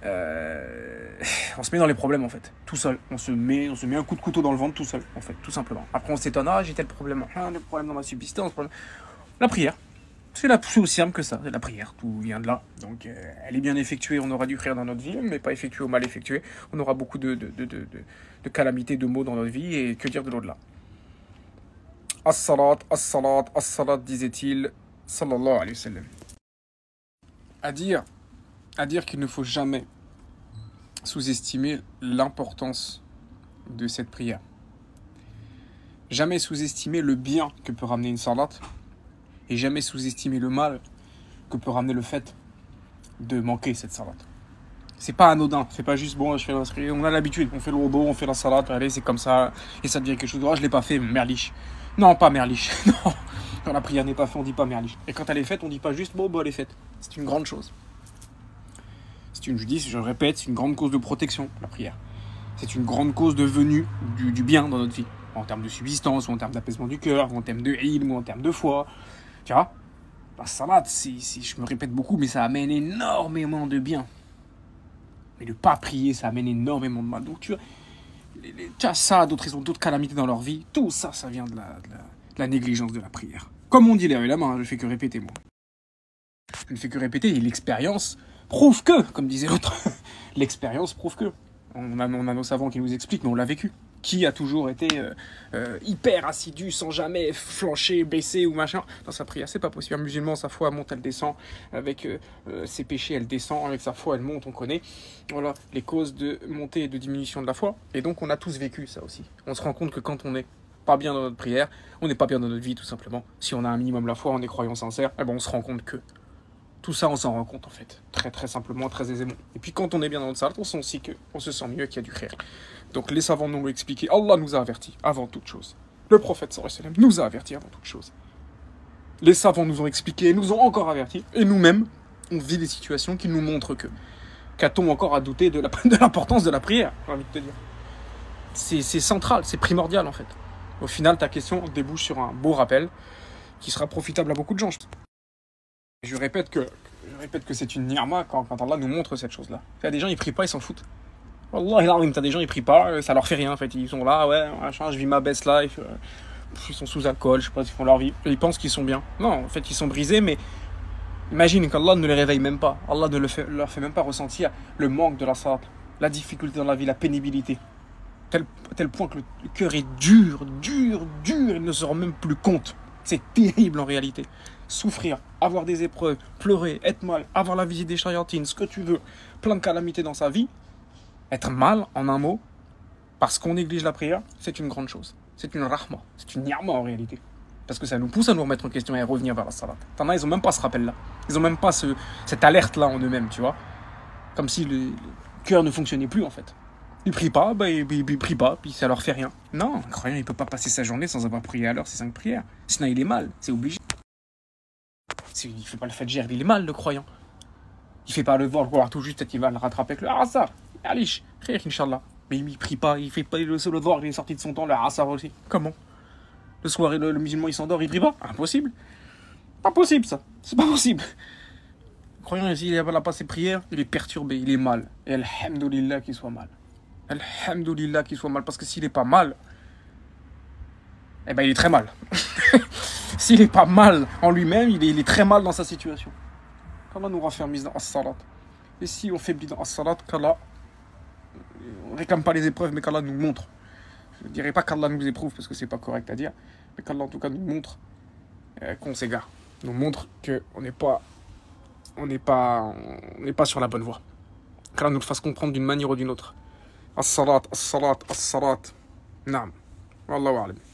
euh, on se met dans les problèmes en fait, tout seul. On se met, on se met un coup de couteau dans le ventre tout seul, en fait, tout simplement. Après, on s'étonne, ah, j'ai tel problème, ah, des problèmes dans ma subsistance. La prière, c'est la plus aussi simple que ça. La prière, tout vient de là. Donc, euh, elle est bien effectuée, on aura du prier dans notre vie, mais pas effectuée ou mal effectuée. On aura beaucoup de, de, de, de, de calamités, de maux dans notre vie, et que dire de l'au-delà. As-salat, as-salat, as-salat, disait-il, sallallahu alayhi wa sallam. À dire, à dire qu'il ne faut jamais sous-estimer l'importance de cette prière. Jamais sous-estimer le bien que peut ramener une salat et jamais sous-estimer le mal que peut ramener le fait de manquer cette salat. C'est pas anodin, c'est pas juste bon, je fais on a l'habitude, on fait le robot, on fait la salat, allez, c'est comme ça et ça devient quelque chose de ne je l'ai pas fait, merliche. Non, pas merliche. Non. Quand la prière n'est pas faite, on ne dit pas merliche. Et quand elle est faite, on ne dit pas juste bon, bon, elle est faite. C'est une grande chose. C'est une, je je le répète, c'est une grande cause de protection, la prière. C'est une grande cause de venue du, bien dans notre vie. En termes de subsistance, ou en termes d'apaisement du cœur, ou en termes de hymne, ou en termes de foi. Tu vois La salade, si, si, je me répète beaucoup, mais ça amène énormément de bien. Mais ne pas prier, ça amène énormément de mal. Donc tu vois, les, ça, d'autres, ils ont d'autres calamités dans leur vie. Tout ça, ça vient de la, la, négligence de la prière. Comme on dit et la main, je ne fais que répéter, moi. Je ne fais que répéter, et l'expérience prouve que, comme disait l'autre, l'expérience prouve que. On a, on a nos savants qui nous expliquent, mais on l'a vécu qui a toujours été euh, euh, hyper assidu, sans jamais flancher, baisser ou machin. Dans sa prière, c'est pas possible. Un musulman, sa foi, monte, elle descend. Avec euh, ses péchés, elle descend. Avec sa foi, elle monte, on connaît. Voilà les causes de montée et de diminution de la foi. Et donc, on a tous vécu ça aussi. On se rend compte que quand on n'est pas bien dans notre prière, on n'est pas bien dans notre vie tout simplement. Si on a un minimum la foi, on est croyant sincère, eh ben on se rend compte que tout ça, on s'en rend compte en fait, très très simplement, très aisément. Et puis quand on est bien dans notre salle, on sent aussi qu'on se sent mieux qu'il y a du rire. Donc les savants nous ont expliqué, Allah nous a avertis avant toute chose. Le prophète sallallahu nous a avertis avant toute chose. Les savants nous ont expliqué, et nous ont encore avertis, et nous-mêmes, on vit des situations qui nous montrent que qu'a-t-on encore à douter de l'importance de, de, la prière J'ai envie de te dire. C'est central, c'est primordial en fait. Au final, ta question débouche sur un beau rappel qui sera profitable à beaucoup de gens. Je répète que, je répète que c'est une nirma quand, Allah nous montre cette chose-là. Il y a des gens, ils prient pas, ils s'en foutent. Allah, t'as des gens, ils prient pas, ça leur fait rien en fait. Ils sont là, ouais, je vis ma best life. Euh, ils sont sous alcool, je sais pas s'ils font leur vie. Ils pensent qu'ils sont bien. Non, en fait, ils sont brisés, mais imagine qu'Allah ne les réveille même pas. Allah ne le leur fait même pas ressentir le manque de la salat, la difficulté dans la vie, la pénibilité. Tel, tel point que le cœur est dur, dur, dur, il ne se rend même plus compte. C'est terrible en réalité souffrir, avoir des épreuves, pleurer, être mal, avoir la visite des chariotines, ce que tu veux, plein de calamités dans sa vie, être mal en un mot, parce qu'on néglige la prière, c'est une grande chose. C'est une rahma, c'est une ni'ma en réalité. Parce que ça nous pousse à nous remettre en question et à revenir vers la salat. T'en as, ils ont même pas ce rappel-là. Ils ont même pas cette alerte-là en eux-mêmes, tu vois. Comme si le, cœur ne fonctionnait plus en fait. Ils prie pas, il bah, ils, pas, puis ça leur fait rien. Non, un croyant, il peut pas passer sa journée sans avoir prié à l'heure ses cinq prières. Sinon, il est mal, c'est obligé. Il fait pas le Fajr, il est mal le croyant. Il fait pas le voir, voir tout juste, il va le rattraper avec le Hassar. Alish, Inch'Allah. Mais il prie pas, il fait pas le seul il est sorti de son temps, le Hassar aussi. Comment Le soir, le, le musulman, il s'endort, il prie pas Impossible. Pas possible ça, c'est pas possible. Le croyant, s'il n'a pas ses prières, il est perturbé, il est mal. Et Alhamdoulilah qu'il soit mal. Alhamdoulilah qu'il soit mal, parce que s'il est pas mal, eh ben il est très mal. S'il n'est pas mal en lui-même, il, est, très mal dans sa situation. Qu'Allah nous raffermisse dans As-Salat. Et si on faiblit dans As-Salat, qu'Allah. On ne réclame pas les épreuves, mais qu'Allah nous montre. Je ne dirais pas qu'Allah nous éprouve parce que c'est pas correct à dire, mais qu'Allah en tout cas nous montre qu'on euh, qu'on s'égare. Nous montre qu'on n'est pas. On n'est pas, on n'est pas sur la bonne voie. Qu'Allah nous le fasse comprendre d'une manière ou d'une autre. As-salat, as-salat, as-salat. Naam. Wallahu